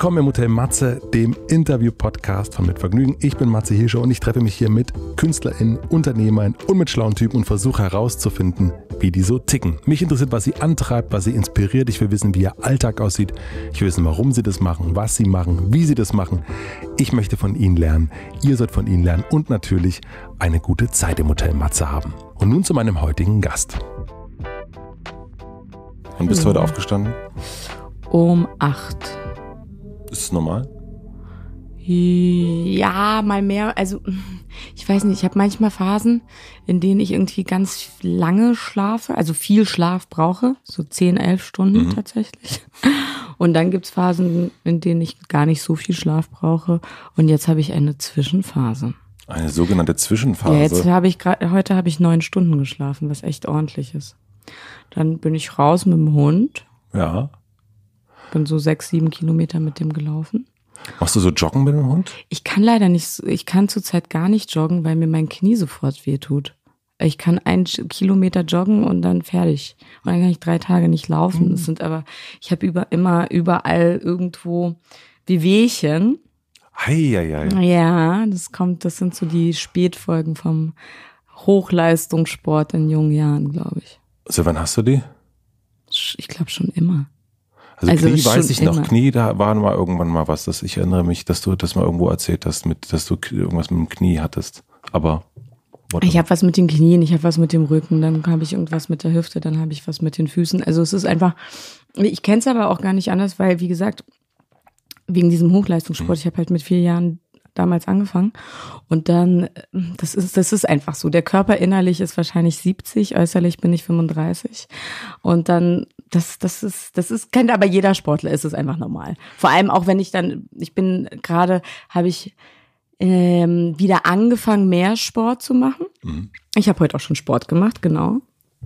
willkommen im Hotel Matze, dem Interview-Podcast von Mit Vergnügen. Ich bin Matze Hirscher und ich treffe mich hier mit KünstlerInnen, UnternehmerInnen und mit schlauen Typen und versuche herauszufinden, wie die so ticken. Mich interessiert, was sie antreibt, was sie inspiriert. Ich will wissen, wie ihr Alltag aussieht. Ich will wissen, warum sie das machen, was sie machen, wie sie das machen. Ich möchte von ihnen lernen. Ihr sollt von ihnen lernen und natürlich eine gute Zeit im Hotel Matze haben. Und nun zu meinem heutigen Gast. Und bist du heute aufgestanden? Um 8. Ist es normal? Ja, mal mehr. Also ich weiß nicht, ich habe manchmal Phasen, in denen ich irgendwie ganz lange schlafe, also viel Schlaf brauche, so 10, 11 Stunden mhm. tatsächlich. Und dann gibt's Phasen, in denen ich gar nicht so viel Schlaf brauche. Und jetzt habe ich eine Zwischenphase. Eine sogenannte Zwischenphase. Ja, jetzt habe ich gerade heute habe ich neun Stunden geschlafen, was echt ordentlich ist. Dann bin ich raus mit dem Hund. Ja bin so sechs, sieben Kilometer mit dem gelaufen. Machst du so joggen mit dem Hund? Ich kann leider nicht, ich kann zurzeit gar nicht joggen, weil mir mein Knie sofort weh tut. Ich kann einen Kilometer joggen und dann fertig. Und dann kann ich drei Tage nicht laufen. Mhm. Das sind aber, ich habe über, immer überall irgendwo Wehwehchen. Eieiei. Ja, das kommt, das sind so die Spätfolgen vom Hochleistungssport in jungen Jahren, glaube ich. So, wann hast du die? Ich glaube schon immer. Also, also Knie weiß ich noch, immer. Knie, da war mal irgendwann mal was. Dass ich erinnere mich, dass du das mal irgendwo erzählt hast, mit, dass du irgendwas mit dem Knie hattest. Aber Whatever. Ich habe was mit den Knien, ich habe was mit dem Rücken, dann habe ich irgendwas mit der Hüfte, dann habe ich was mit den Füßen. Also es ist einfach, ich kenne es aber auch gar nicht anders, weil wie gesagt, wegen diesem Hochleistungssport, mhm. ich habe halt mit vier Jahren damals angefangen und dann, das ist, das ist einfach so. Der Körper innerlich ist wahrscheinlich 70, äußerlich bin ich 35 und dann das, das ist, das ist, kennt aber jeder Sportler, ist es einfach normal. Vor allem auch wenn ich dann, ich bin gerade, habe ich ähm, wieder angefangen, mehr Sport zu machen. Mhm. Ich habe heute auch schon Sport gemacht, genau.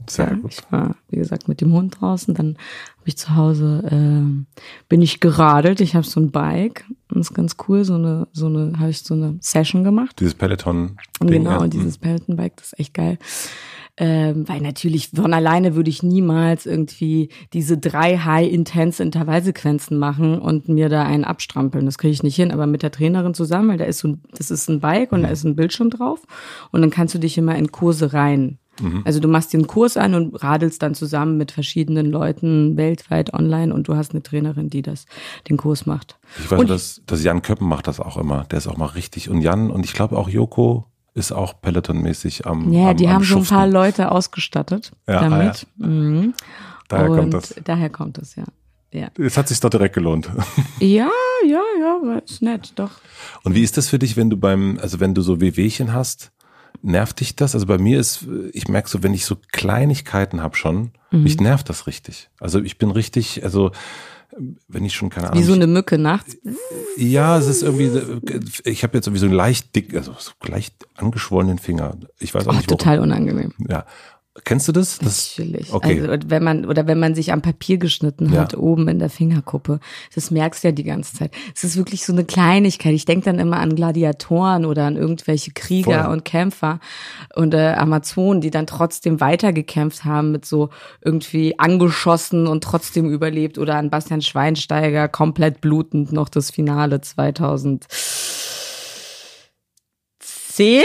Sehr ja, gut. Ich war, wie gesagt, mit dem Hund draußen. Dann habe ich zu Hause, äh, bin ich geradelt. Ich habe so ein Bike. das ist ganz cool. So eine, so eine, habe ich so eine Session gemacht. Dieses Peloton. -Ding genau, mhm. dieses Peloton-Bike, das ist echt geil ähm, weil natürlich von alleine würde ich niemals irgendwie diese drei High-Intense Intervallsequenzen machen und mir da einen abstrampeln. Das kriege ich nicht hin. Aber mit der Trainerin zusammen, weil da ist so das ist ein Bike und da mhm. ist ein Bildschirm drauf und dann kannst du dich immer in Kurse rein. Mhm. Also du machst den Kurs an und radelst dann zusammen mit verschiedenen Leuten weltweit online und du hast eine Trainerin, die das den Kurs macht. Ich weiß, und dass, dass Jan Köppen macht das auch immer. Der ist auch mal richtig und Jan und ich glaube auch Joko ist auch Peloton-mäßig am Ja, am, die am haben Schuften. so ein paar Leute ausgestattet ja, ah, damit. Ah, ja. mhm. Daher Und kommt das. Daher kommt das, ja. Ja. Es hat sich doch direkt gelohnt. Ja, ja, ja, war ist nett, doch. Und wie ist das für dich, wenn du beim, also wenn du so Wehwehchen hast, nervt dich das? Also bei mir ist, ich merke so, wenn ich so Kleinigkeiten habe schon, mhm. mich nervt das richtig. Also ich bin richtig, also wenn ich schon keine Ahnung. Wie so eine Mücke nachts. Ja, es ist irgendwie, ich habe jetzt irgendwie so einen leicht dick, also so leicht angeschwollenen Finger. Ich weiß auch Och, nicht. Warum. Total unangenehm. Ja. Kennst du das? das Natürlich. Okay. Also, wenn man, oder wenn man sich am Papier geschnitten hat, ja. oben in der Fingerkuppe. Das merkst du ja die ganze Zeit. Es ist wirklich so eine Kleinigkeit. Ich denke dann immer an Gladiatoren oder an irgendwelche Krieger Voll. und Kämpfer und äh, Amazonen, die dann trotzdem weitergekämpft haben mit so irgendwie angeschossen und trotzdem überlebt oder an Bastian Schweinsteiger komplett blutend noch das Finale 2000. 2010?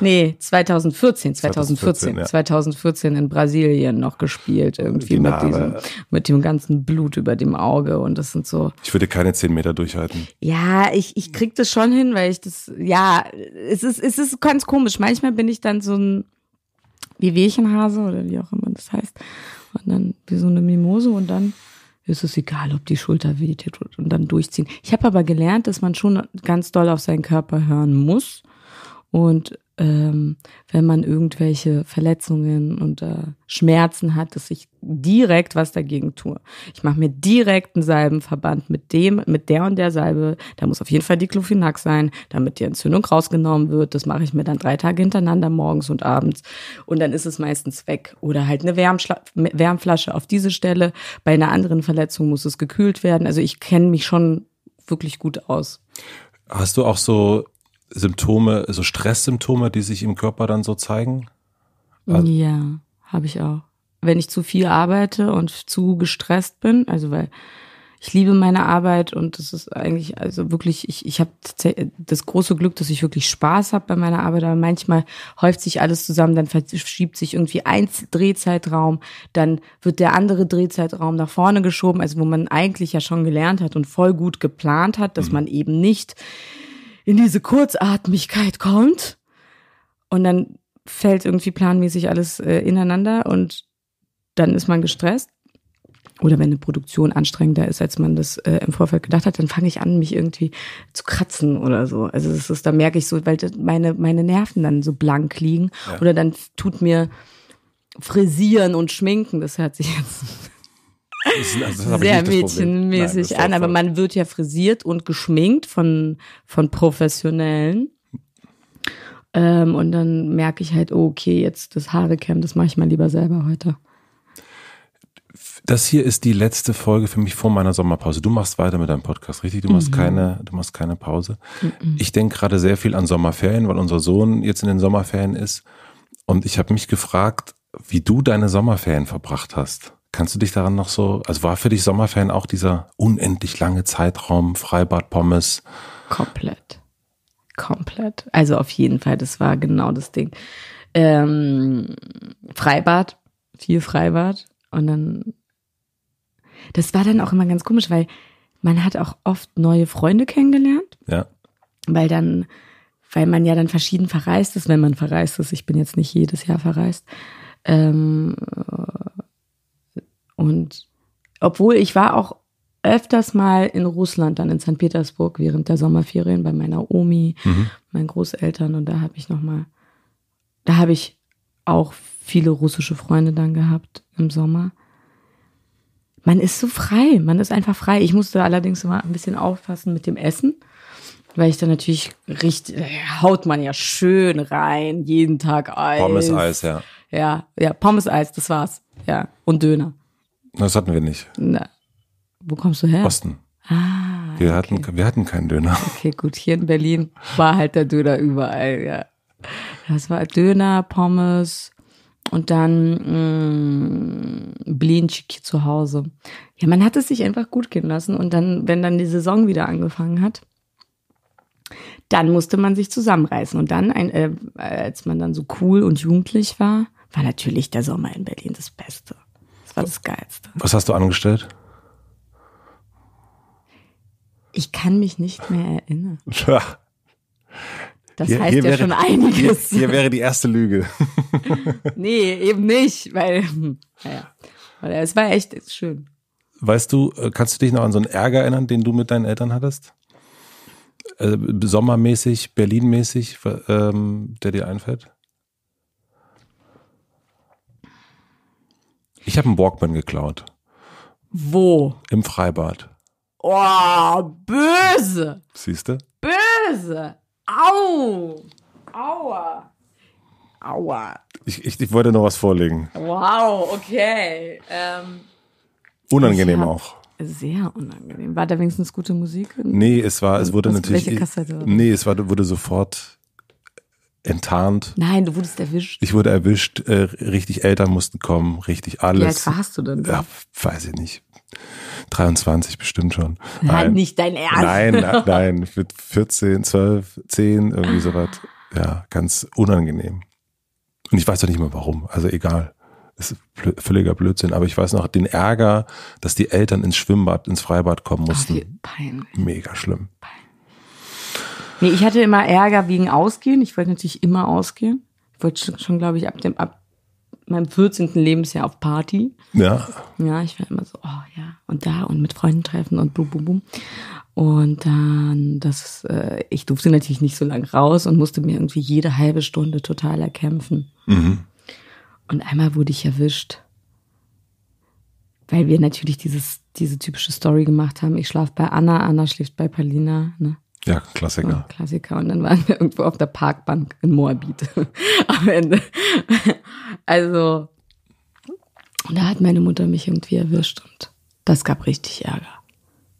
Nee, 2014, 2014, 2014, ja. 2014 in Brasilien noch gespielt irgendwie mit diesem, mit dem ganzen Blut über dem Auge und das sind so. Ich würde keine zehn Meter durchhalten. Ja, ich, ich krieg das schon hin, weil ich das, ja, es ist, es ist ganz komisch. Manchmal bin ich dann so ein wie Wehchenhase oder wie auch immer das heißt und dann wie so eine Mimose und dann ist es egal, ob die Schulter weh tut und dann durchziehen. Ich habe aber gelernt, dass man schon ganz doll auf seinen Körper hören muss und ähm, wenn man irgendwelche Verletzungen und äh, Schmerzen hat, dass ich direkt was dagegen tue. Ich mache mir direkt einen Salbenverband mit dem, mit der und der Salbe. Da muss auf jeden Fall die Diclofenac sein, damit die Entzündung rausgenommen wird. Das mache ich mir dann drei Tage hintereinander, morgens und abends. Und dann ist es meistens weg. Oder halt eine Wärmschla Wärmflasche auf diese Stelle. Bei einer anderen Verletzung muss es gekühlt werden. Also ich kenne mich schon wirklich gut aus. Hast du auch so Symptome, so Stresssymptome, die sich im Körper dann so zeigen? Also ja, habe ich auch. Wenn ich zu viel arbeite und zu gestresst bin, also weil ich liebe meine Arbeit und das ist eigentlich, also wirklich, ich, ich habe das große Glück, dass ich wirklich Spaß habe bei meiner Arbeit, aber manchmal häuft sich alles zusammen, dann verschiebt sich irgendwie ein Drehzeitraum, dann wird der andere Drehzeitraum nach vorne geschoben, also wo man eigentlich ja schon gelernt hat und voll gut geplant hat, dass mhm. man eben nicht in diese Kurzatmigkeit kommt und dann fällt irgendwie planmäßig alles äh, ineinander und dann ist man gestresst. Oder wenn eine Produktion anstrengender ist, als man das äh, im Vorfeld gedacht hat, dann fange ich an, mich irgendwie zu kratzen oder so. Also es ist, da merke ich so, weil meine, meine Nerven dann so blank liegen. Ja. Oder dann tut mir Frisieren und Schminken, das hört sich jetzt also sehr mädchenmäßig Nein, an, aber man wird ja frisiert und geschminkt von, von Professionellen. Ähm, und dann merke ich halt, oh, okay, jetzt das Haarecam, das mache ich mal lieber selber heute. Das hier ist die letzte Folge für mich vor meiner Sommerpause. Du machst weiter mit deinem Podcast, richtig? Du machst mhm. keine, du machst keine Pause. Mhm. Ich denke gerade sehr viel an Sommerferien, weil unser Sohn jetzt in den Sommerferien ist. Und ich habe mich gefragt, wie du deine Sommerferien verbracht hast. Kannst du dich daran noch so, also war für dich Sommerferien auch dieser unendlich lange Zeitraum, Freibad, Pommes? Komplett. Komplett. Also auf jeden Fall, das war genau das Ding. Ähm, Freibad, viel Freibad und dann, das war dann auch immer ganz komisch, weil man hat auch oft neue Freunde kennengelernt. Ja. Weil dann, weil man ja dann verschieden verreist ist, wenn man verreist ist. Ich bin jetzt nicht jedes Jahr verreist. Ähm, und obwohl ich war auch öfters mal in Russland, dann in St. Petersburg während der Sommerferien bei meiner Omi, mhm. meinen Großeltern und da habe ich noch mal, da habe ich auch viele russische Freunde dann gehabt im Sommer. Man ist so frei, man ist einfach frei. Ich musste allerdings immer ein bisschen aufpassen mit dem Essen, weil ich dann natürlich richtig haut man ja schön rein, jeden Tag Eis. Pommes Eis, ja. Ja, ja, Pommes Eis, das war's. Ja, und Döner. Das hatten wir nicht. Na, wo kommst du her? Osten. Ah. Wir, okay. hatten, wir hatten keinen Döner. Okay, gut. Hier in Berlin war halt der Döner überall, ja. Das war Döner, Pommes und dann mm, Blinchiki zu Hause. Ja, man hat es sich einfach gut gehen lassen und dann, wenn dann die Saison wieder angefangen hat, dann musste man sich zusammenreißen. Und dann, ein, äh, als man dann so cool und jugendlich war, war natürlich der Sommer in Berlin das Beste. Das war das Geilste. Was hast du angestellt? Ich kann mich nicht mehr erinnern. Ja. Das hier, heißt hier ja wäre, schon einiges. Hier, hier, wäre die erste Lüge. nee, eben nicht, weil, hm, naja, weil es war echt schön. Weißt du, äh, kannst du dich noch an so einen Ärger erinnern, den du mit deinen Eltern hattest? Äh, sommermäßig, Berlinmäßig, ähm, der dir einfällt? Ich habe einen Walkman geklaut. Wo? Im Freibad. Oh, böse. Siehste? Böse. Au. Aua. Aua. Ich, ich, ich wollte noch was vorlegen. Wow, okay. Ähm, unangenehm auch. Sehr unangenehm. War da wenigstens gute Musik? Nee, es war, es wurde was, natürlich. Welche Kassette? Nee, es war, wurde sofort enttarnt. Nein, du wurdest erwischt. Ich wurde erwischt, äh, richtig Eltern mussten kommen, richtig alles. Wie alt warst du denn? Ja, weiß ich nicht. 23 bestimmt schon. Nein, nein. nicht dein Ernst. Nein, nein, nein, mit 14, 12, 10, irgendwie ah. sowas. Ja, ganz unangenehm. Und ich weiß doch nicht mehr warum, also egal. Das ist blö völliger Blödsinn, aber ich weiß noch den Ärger, dass die Eltern ins Schwimmbad, ins Freibad kommen mussten. Oh, Mega schlimm. Peinlich. Nee, ich hatte immer Ärger wegen Ausgehen. Ich wollte natürlich immer ausgehen. Ich wollte schon, schon glaube ich, ab dem ab meinem 14. Lebensjahr auf Party. Ja. Ja, ich war immer so, oh ja, und da und mit Freunden treffen und bum, bum, bum. Und dann, das, äh, ich durfte natürlich nicht so lange raus und musste mir irgendwie jede halbe Stunde total erkämpfen. Mhm. Und einmal wurde ich erwischt, weil wir natürlich dieses, diese typische Story gemacht haben. Ich schlafe bei Anna, Anna schläft bei Palina. Ne? Ja, Klassiker. Oh, Klassiker. Und dann waren wir irgendwo auf der Parkbank in Moabit am Ende. Also, und da hat meine Mutter mich irgendwie erwischt und das gab richtig Ärger.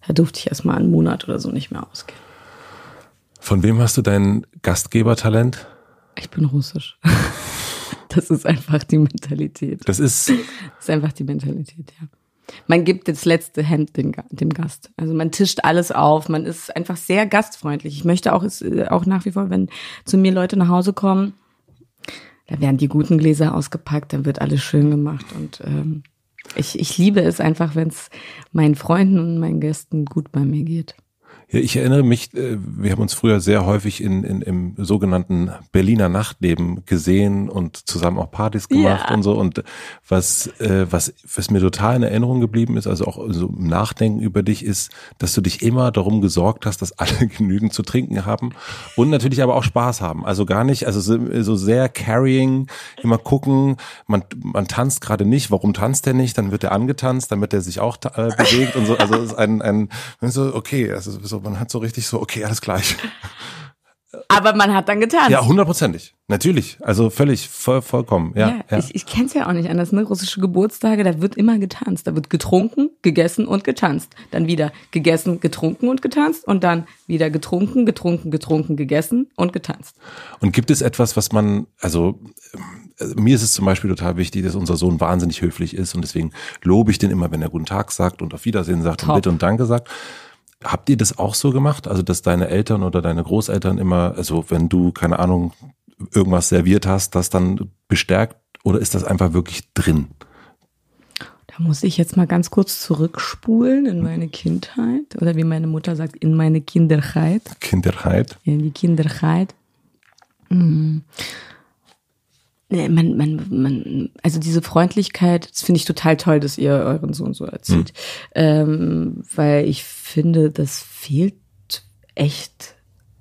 Da durfte ich erstmal einen Monat oder so nicht mehr ausgehen. Von wem hast du dein Gastgebertalent? Ich bin russisch. Das ist einfach die Mentalität. Das ist, das ist einfach die Mentalität, ja man gibt das letzte Hemd dem, dem Gast. Also man tischt alles auf, man ist einfach sehr gastfreundlich. Ich möchte auch, ist, äh, auch nach wie vor, wenn zu mir Leute nach Hause kommen, da werden die guten Gläser ausgepackt, dann wird alles schön gemacht und ähm, ich, ich liebe es einfach, wenn es meinen Freunden und meinen Gästen gut bei mir geht. Ja, ich erinnere mich, äh, wir haben uns früher sehr häufig in, in, im sogenannten Berliner Nachtleben gesehen und zusammen auch Partys gemacht ja. und so. Und was, äh, was, was mir total in Erinnerung geblieben ist, also auch so im Nachdenken über dich, ist, dass du dich immer darum gesorgt hast, dass alle genügend zu trinken haben und natürlich aber auch Spaß haben. Also gar nicht, also so, so sehr carrying, immer gucken, man, man tanzt gerade nicht, warum tanzt der nicht? Dann wird er angetanzt, damit er sich auch äh, bewegt und so. Also ist ein, ein so, okay, also so man hat so richtig so, okay, alles gleich. Aber man hat dann getanzt. Ja, hundertprozentig. Natürlich. Also völlig, voll, vollkommen. Ja, ja, ja. Ich, ich kenne es ja auch nicht anders. Ne? Russische Geburtstage, da wird immer getanzt. Da wird getrunken, gegessen und getanzt. Dann wieder gegessen, getrunken und getanzt. Und dann wieder getrunken, getrunken, getrunken, gegessen und getanzt. Und gibt es etwas, was man, also äh, mir ist es zum Beispiel total wichtig, dass unser Sohn wahnsinnig höflich ist. Und deswegen lobe ich den immer, wenn er Guten Tag sagt und auf Wiedersehen sagt Top. und Bitte und Danke sagt. Habt ihr das auch so gemacht? Also, dass deine Eltern oder deine Großeltern immer, also wenn du, keine Ahnung, irgendwas serviert hast, das dann bestärkt oder ist das einfach wirklich drin? Da muss ich jetzt mal ganz kurz zurückspulen in hm. meine Kindheit oder wie meine Mutter sagt, in meine Kinderheit. Kinderheit. In die Kinderheit. Mhm man, man, man, also diese Freundlichkeit, das finde ich total toll, dass ihr euren Sohn so erzieht. Hm. Ähm, weil ich finde, das fehlt echt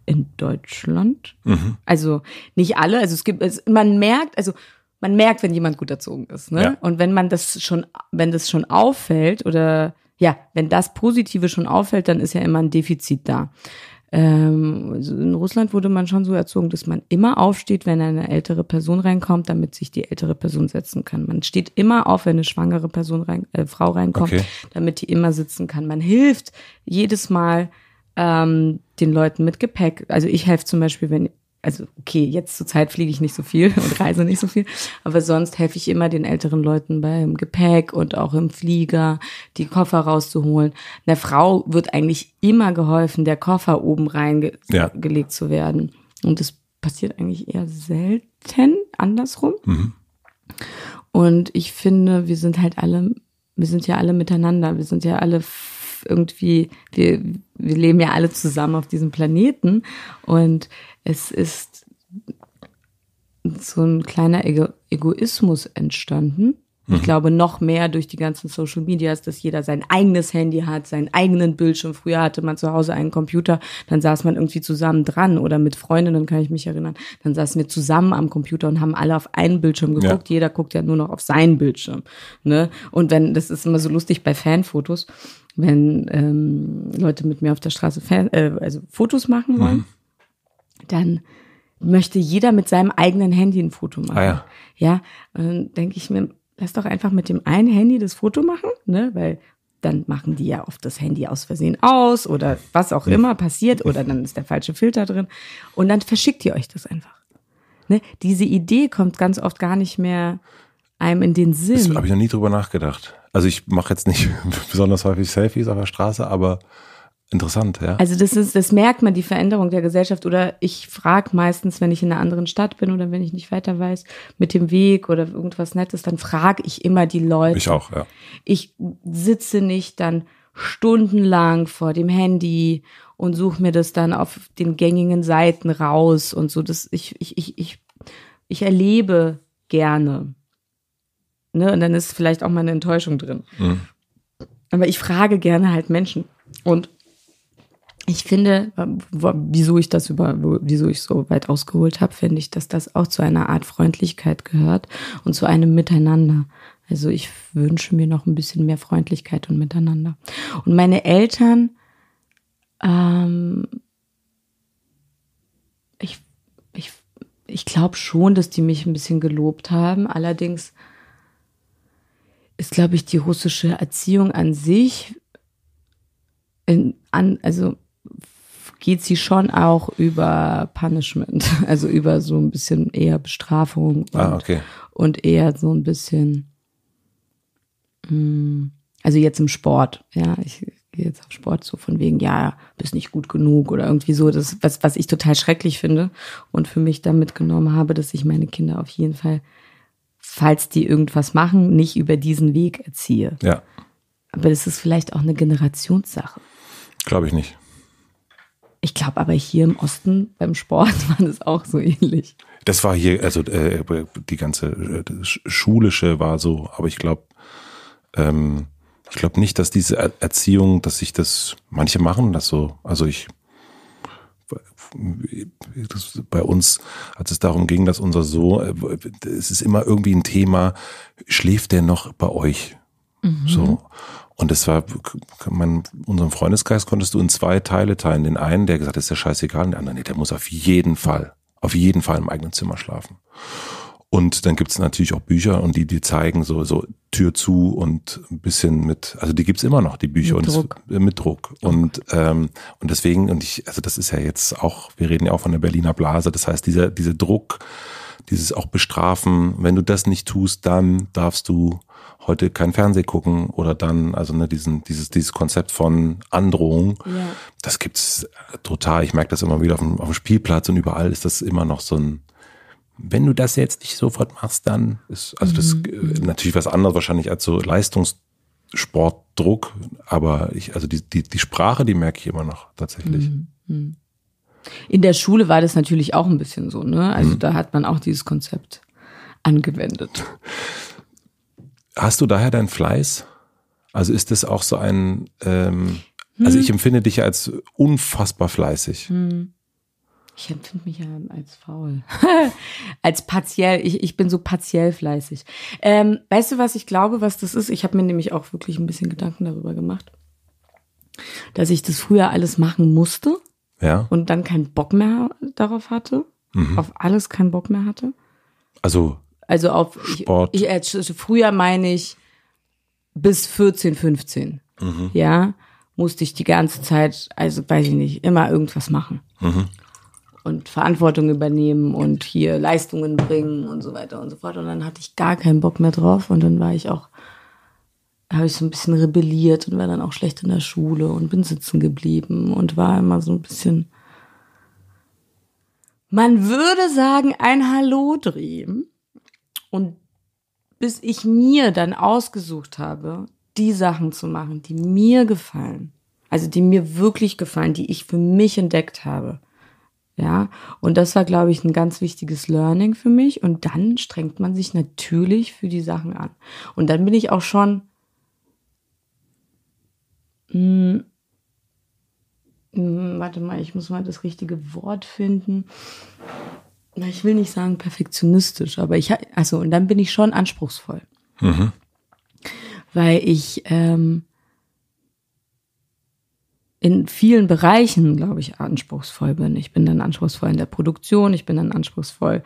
in Deutschland. Mhm. Also nicht alle, also es gibt, es, man merkt, also man merkt, wenn jemand gut erzogen ist, ne? Ja. Und wenn man das schon, wenn das schon auffällt oder ja, wenn das Positive schon auffällt, dann ist ja immer ein Defizit da. Ähm, in Russland wurde man schon so erzogen, dass man immer aufsteht, wenn eine ältere Person reinkommt, damit sich die ältere Person setzen kann. Man steht immer auf, wenn eine schwangere Person rein, äh, Frau reinkommt, okay. damit die immer sitzen kann. Man hilft jedes Mal ähm, den Leuten mit Gepäck. Also ich helfe zum Beispiel, wenn also okay, jetzt zur Zeit fliege ich nicht so viel und reise nicht so viel, aber sonst helfe ich immer den älteren Leuten beim Gepäck und auch im Flieger, die Koffer rauszuholen. Einer Frau wird eigentlich immer geholfen, der Koffer oben reingelegt ja. zu werden. Und das passiert eigentlich eher selten andersrum. Mhm. Und ich finde, wir sind halt alle, wir sind ja alle miteinander, wir sind ja alle irgendwie, wir, wir leben ja alle zusammen auf diesem Planeten und es ist so ein kleiner Ego Egoismus entstanden Mhm. Ich glaube, noch mehr durch die ganzen Social Medias, dass jeder sein eigenes Handy hat, seinen eigenen Bildschirm. Früher hatte man zu Hause einen Computer, dann saß man irgendwie zusammen dran oder mit Freundinnen, kann ich mich erinnern. Dann saßen wir zusammen am Computer und haben alle auf einen Bildschirm geguckt. Ja. Jeder guckt ja nur noch auf seinen Bildschirm. Ne? Und wenn, das ist immer so lustig bei Fanfotos, wenn ähm, Leute mit mir auf der Straße Fan, äh, also Fotos machen wollen, mhm. dann möchte jeder mit seinem eigenen Handy ein Foto machen. Ah, ja. ja, dann denke ich mir, lass doch einfach mit dem einen Handy das Foto machen, ne? Weil dann machen die ja oft das Handy aus Versehen aus oder was auch immer passiert oder dann ist der falsche Filter drin und dann verschickt ihr euch das einfach. Ne? Diese Idee kommt ganz oft gar nicht mehr einem in den Sinn. Das habe ich noch nie drüber nachgedacht. Also ich mache jetzt nicht besonders häufig Selfies auf der Straße, aber Interessant, ja. Also das ist, das merkt man, die Veränderung der Gesellschaft. Oder ich frage meistens, wenn ich in einer anderen Stadt bin oder wenn ich nicht weiter weiß, mit dem Weg oder irgendwas Nettes, dann frage ich immer die Leute. Ich auch, ja. Ich sitze nicht dann stundenlang vor dem Handy und suche mir das dann auf den gängigen Seiten raus und so. Das, ich, ich, ich, ich, ich erlebe gerne. Ne? Und dann ist vielleicht auch mal eine Enttäuschung drin. Mhm. Aber ich frage gerne halt Menschen. Und ich finde, ähm, wieso ich das über, wieso ich so weit ausgeholt habe, finde ich, dass das auch zu einer Art Freundlichkeit gehört und zu einem Miteinander. Also ich wünsche mir noch ein bisschen mehr Freundlichkeit und Miteinander. Und meine Eltern, ähm, ich, ich, ich glaube schon, dass die mich ein bisschen gelobt haben. Allerdings ist, glaube ich, die russische Erziehung an sich in, an, also geht sie schon auch über Punishment, also über so ein bisschen eher Bestrafung und, ah, okay. und eher so ein bisschen, mh, mm, also jetzt im Sport, ja, ich gehe jetzt auf Sport so von wegen, ja, bist nicht gut genug oder irgendwie so, das, was, was ich total schrecklich finde und für mich da mitgenommen habe, dass ich meine Kinder auf jeden Fall, falls die irgendwas machen, nicht über diesen Weg erziehe. Ja. Aber das ist vielleicht auch eine Generationssache. Glaube ich nicht. Ich glaube aber hier im Osten beim Sport war das auch so ähnlich. Das war hier, also äh, die ganze äh, schulische war so, aber ich glaube, ähm, ich glaube nicht, dass diese Erziehung, dass sich das, manche machen das so. Also ich, das, bei uns, als es darum ging, dass unser Sohn, äh, es ist immer irgendwie ein Thema, schläft der noch bei euch? Mhm. So. Und das war, mein, unserem Freundeskreis konntest du in zwei Teile teilen. Den einen, der gesagt hat, ist ja scheißegal, und der andere, nee, der muss auf jeden Fall, auf jeden Fall im eigenen Zimmer schlafen. Und dann gibt's natürlich auch Bücher und die, die zeigen so, so Tür zu und ein bisschen mit, also die gibt's immer noch, die Bücher mit und Druck. Es, äh, mit Druck. Und, ähm, und deswegen, und ich, also das ist ja jetzt auch, wir reden ja auch von der Berliner Blase, das heißt, dieser, dieser Druck, dieses auch Bestrafen, wenn du das nicht tust, dann darfst du heute kein Fernseh gucken oder dann, also ne, diesen, dieses, dieses Konzept von Androhung, ja. das gibt's äh, total. Ich merke das immer wieder auf dem, auf dem Spielplatz und überall ist das immer noch so ein, wenn du das jetzt nicht sofort machst, dann ist, also mhm. das äh, natürlich was anderes wahrscheinlich als so Leistungssportdruck, aber ich, also die, die, die Sprache, die merke ich immer noch tatsächlich. Mhm. mhm. In der Schule war das natürlich auch ein bisschen so, ne? Also mhm. da hat man auch dieses Konzept angewendet. hast du daher deinen Fleiß? Also ist das auch so ein, ähm, also hm. also ich empfinde dich als unfassbar fleißig. Hm. Ich empfinde mich ja als faul. als partiell. Ich, ich bin so partiell fleißig. Ähm, weißt du, was ich glaube, was das ist? Ich habe mir nämlich auch wirklich ein bisschen Gedanken darüber gemacht, dass ich das früher alles machen musste ja. und dann keinen Bock mehr darauf hatte. Mhm. Auf alles keinen Bock mehr hatte. Also also auf Sport. Ich, ich, äh, früher meine ich bis 14, 15. Mhm. Ja, musste ich die ganze Zeit, also weiß ich nicht, immer irgendwas machen. Mhm. Und Verantwortung übernehmen und hier Leistungen bringen und so weiter und so fort. Und dann hatte ich gar keinen Bock mehr drauf und dann war ich auch habe ich so ein bisschen rebelliert und war dann auch schlecht in der Schule und bin sitzen geblieben und war immer so ein bisschen. Man würde sagen, ein Hallo-Dream. Und bis ich mir dann ausgesucht habe, die Sachen zu machen, die mir gefallen, also die mir wirklich gefallen, die ich für mich entdeckt habe. Ja, und das war, glaube ich, ein ganz wichtiges Learning für mich. Und dann strengt man sich natürlich für die Sachen an. Und dann bin ich auch schon mh, hm, hm, warte mal, ich muss mal das richtige Wort finden na, ich will nicht sagen perfektionistisch, aber ich, also, und dann bin ich schon anspruchsvoll. Mhm. Weil ich ähm, in vielen Bereichen, glaube ich, anspruchsvoll bin. Ich bin dann anspruchsvoll in der Produktion, ich bin dann anspruchsvoll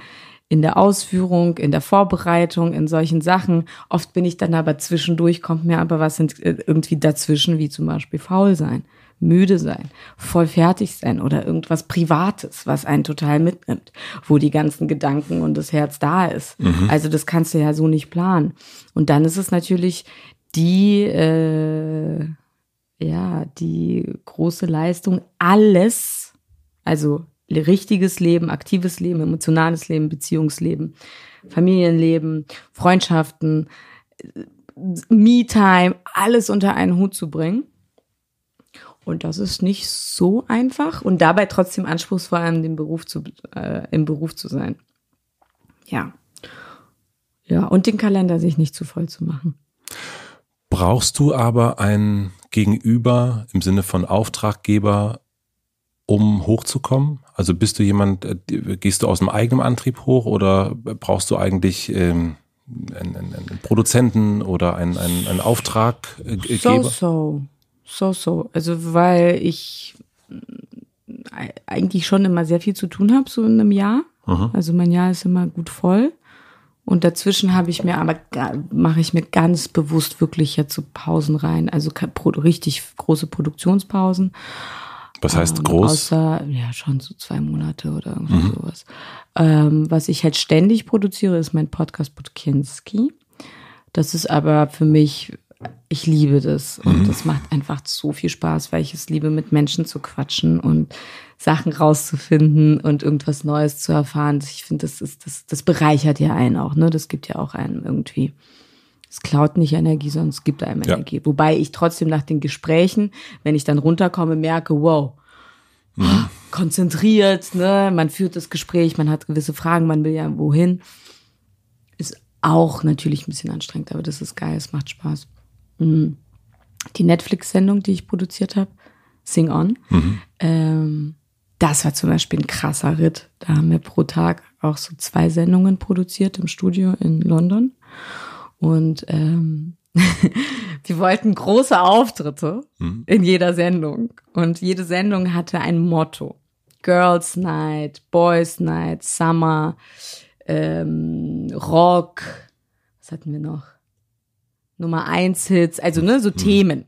in der Ausführung, in der Vorbereitung, in solchen Sachen. Oft bin ich dann aber zwischendurch, kommt mir aber was äh, irgendwie dazwischen, wie zum Beispiel faul sein müde sein, voll fertig sein oder irgendwas Privates, was einen total mitnimmt, wo die ganzen Gedanken und das Herz da ist. Mhm. Also das kannst du ja so nicht planen. Und dann ist es natürlich die, äh, ja, die große Leistung, alles, also richtiges Leben, aktives Leben, emotionales Leben, Beziehungsleben, Familienleben, Freundschaften, Me-Time, alles unter einen Hut zu bringen und das ist nicht so einfach und dabei trotzdem anspruchsvoll an den Beruf zu, äh, im Beruf zu sein. Ja. Ja, und den Kalender sich nicht zu voll zu machen. Brauchst du aber ein Gegenüber im Sinne von Auftraggeber, um hochzukommen? Also bist du jemand, äh, gehst du aus dem eigenen Antrieb hoch oder brauchst du eigentlich ähm, einen, einen, einen Produzenten oder einen, einen, einen Auftraggeber? So, so so, so. Also, weil ich äh, eigentlich schon immer sehr viel zu tun habe, so in einem Jahr. Aha. Also mein Jahr ist immer gut voll. Und dazwischen habe ich mir aber, mache ich mir ganz bewusst wirklich jetzt so Pausen rein. Also richtig große Produktionspausen. Was heißt ähm, groß? Außer, ja, schon so zwei Monate oder irgendwie mhm. sowas. Ähm, was ich halt ständig produziere, ist mein Podcast Budkinski. Das ist aber für mich ich liebe das und mhm. das macht einfach so viel Spaß, weil ich es liebe, mit Menschen zu quatschen und Sachen rauszufinden und irgendwas Neues zu erfahren. Ich finde, das ist, das, das bereichert ja einen auch, ne? Das gibt ja auch einem irgendwie. Es klaut nicht Energie, sondern es gibt einem ja. Energie. Wobei ich trotzdem nach den Gesprächen, wenn ich dann runterkomme, merke, wow, mhm. konzentriert, ne? Man führt das Gespräch, man hat gewisse Fragen, man will ja wohin. Ist auch natürlich ein bisschen anstrengend, aber das ist geil, es macht Spaß. Mm. die Netflix-Sendung, die ich produziert habe, Sing On. Mhm. Ähm, das war zum Beispiel ein krasser Ritt. Da haben wir pro Tag auch so zwei Sendungen produziert im Studio in London. Und ähm, wir wollten große Auftritte mhm. in jeder Sendung. Und jede Sendung hatte ein Motto. Girls Night, Boys Night, Summer, ähm, Rock. Was hatten wir noch? Nummer eins Hits, also ne, so mhm. Themen.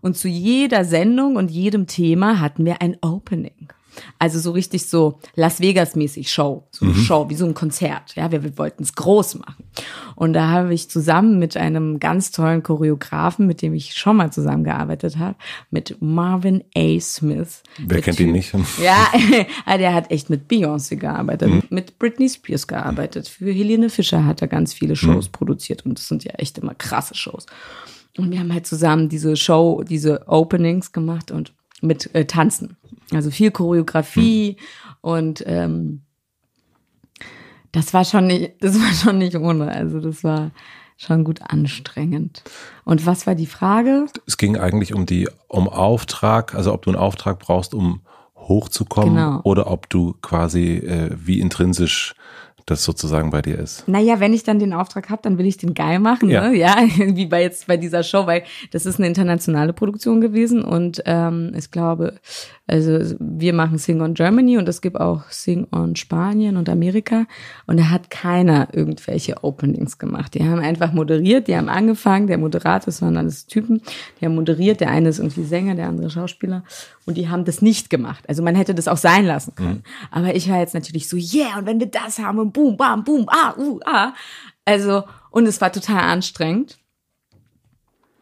Und zu jeder Sendung und jedem Thema hatten wir ein Opening. Also so richtig so Las Vegas-mäßig Show, so mhm. Show, wie so ein Konzert. Ja, wir, wir wollten es groß machen. Und da habe ich zusammen mit einem ganz tollen Choreografen, mit dem ich schon mal zusammengearbeitet habe, mit Marvin A. Smith. Wer kennt typ, ihn nicht? Ja, der hat echt mit Beyoncé gearbeitet, mhm. mit Britney Spears gearbeitet. Für Helene Fischer hat er ganz viele mhm. Shows mhm. produziert und das sind ja echt immer krasse Shows. Und wir haben halt zusammen diese Show, diese Openings gemacht und mit äh, Tanzen. Also viel Choreografie hm. und ähm, das war schon nicht, das war schon nicht ohne. Also das war schon gut anstrengend. Und was war die Frage? Es ging eigentlich um die um Auftrag, also ob du einen Auftrag brauchst, um hochzukommen genau. oder ob du quasi äh, wie intrinsisch das sozusagen bei dir ist. Naja, wenn ich dann den Auftrag habe, dann will ich den geil machen, ja. Ne? ja, wie bei jetzt bei dieser Show, weil das ist eine internationale Produktion gewesen und ähm, ich glaube, also wir machen Sing on Germany und es gibt auch Sing on Spanien und Amerika und da hat keiner irgendwelche Openings gemacht. Die haben einfach moderiert, die haben angefangen, der Moderator, das waren alles Typen, die haben moderiert, der eine ist irgendwie Sänger, der andere Schauspieler und die haben das nicht gemacht. Also man hätte das auch sein lassen können. Mhm. Aber ich war jetzt natürlich so, yeah, und wenn wir das haben und boom, bam, boom, ah, uh, ah. Also, und es war total anstrengend.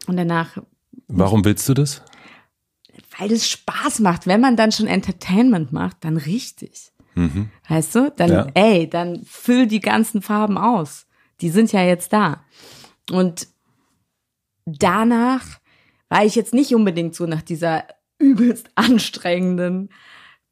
Und danach. Warum willst du das? Weil es Spaß macht. Wenn man dann schon Entertainment macht, dann richtig. Mhm. Weißt du? Dann, ja. ey, dann füll die ganzen Farben aus. Die sind ja jetzt da. Und danach war ich jetzt nicht unbedingt so nach dieser übelst anstrengenden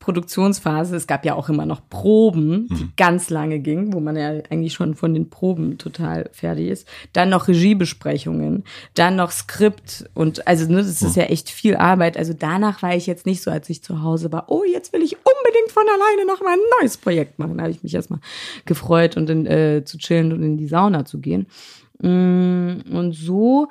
Produktionsphase, es gab ja auch immer noch Proben, die mhm. ganz lange gingen, wo man ja eigentlich schon von den Proben total fertig ist. Dann noch Regiebesprechungen, dann noch Skript und also ne, das ist mhm. ja echt viel Arbeit. Also danach war ich jetzt nicht so, als ich zu Hause war, oh, jetzt will ich unbedingt von alleine noch mal ein neues Projekt machen. Da habe ich mich erstmal gefreut und in, äh, zu chillen und in die Sauna zu gehen. Mm, und so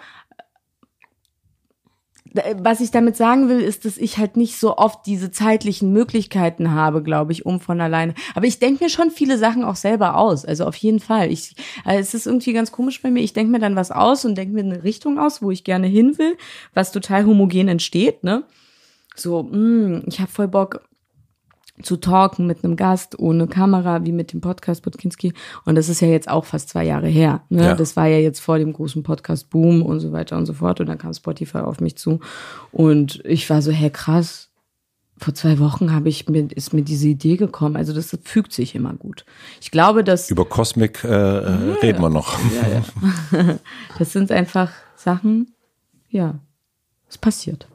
äh, was ich damit sagen will, ist, dass ich halt nicht so oft diese zeitlichen Möglichkeiten habe, glaube ich, um von alleine. Aber ich denke mir schon viele Sachen auch selber aus. Also auf jeden Fall. Ich, also es ist irgendwie ganz komisch bei mir. Ich denke mir dann was aus und denke mir eine Richtung aus, wo ich gerne hin will, was total homogen entsteht, ne? So, mh, mm, ich habe voll Bock zu talken mit einem Gast ohne Kamera, wie mit dem Podcast Budkinski. Und das ist ja jetzt auch fast zwei Jahre her. Ne? Ja. Das war ja jetzt vor dem großen Podcast-Boom und so weiter und so fort. Und dann kam Spotify auf mich zu. Und ich war so, hey, krass. Vor zwei Wochen habe ich mir, ist mir diese Idee gekommen. Also das fügt sich immer gut. Ich glaube, dass. Über Cosmic äh, äh, ja, reden wir noch. Ja, das sind einfach Sachen, ja, es passiert.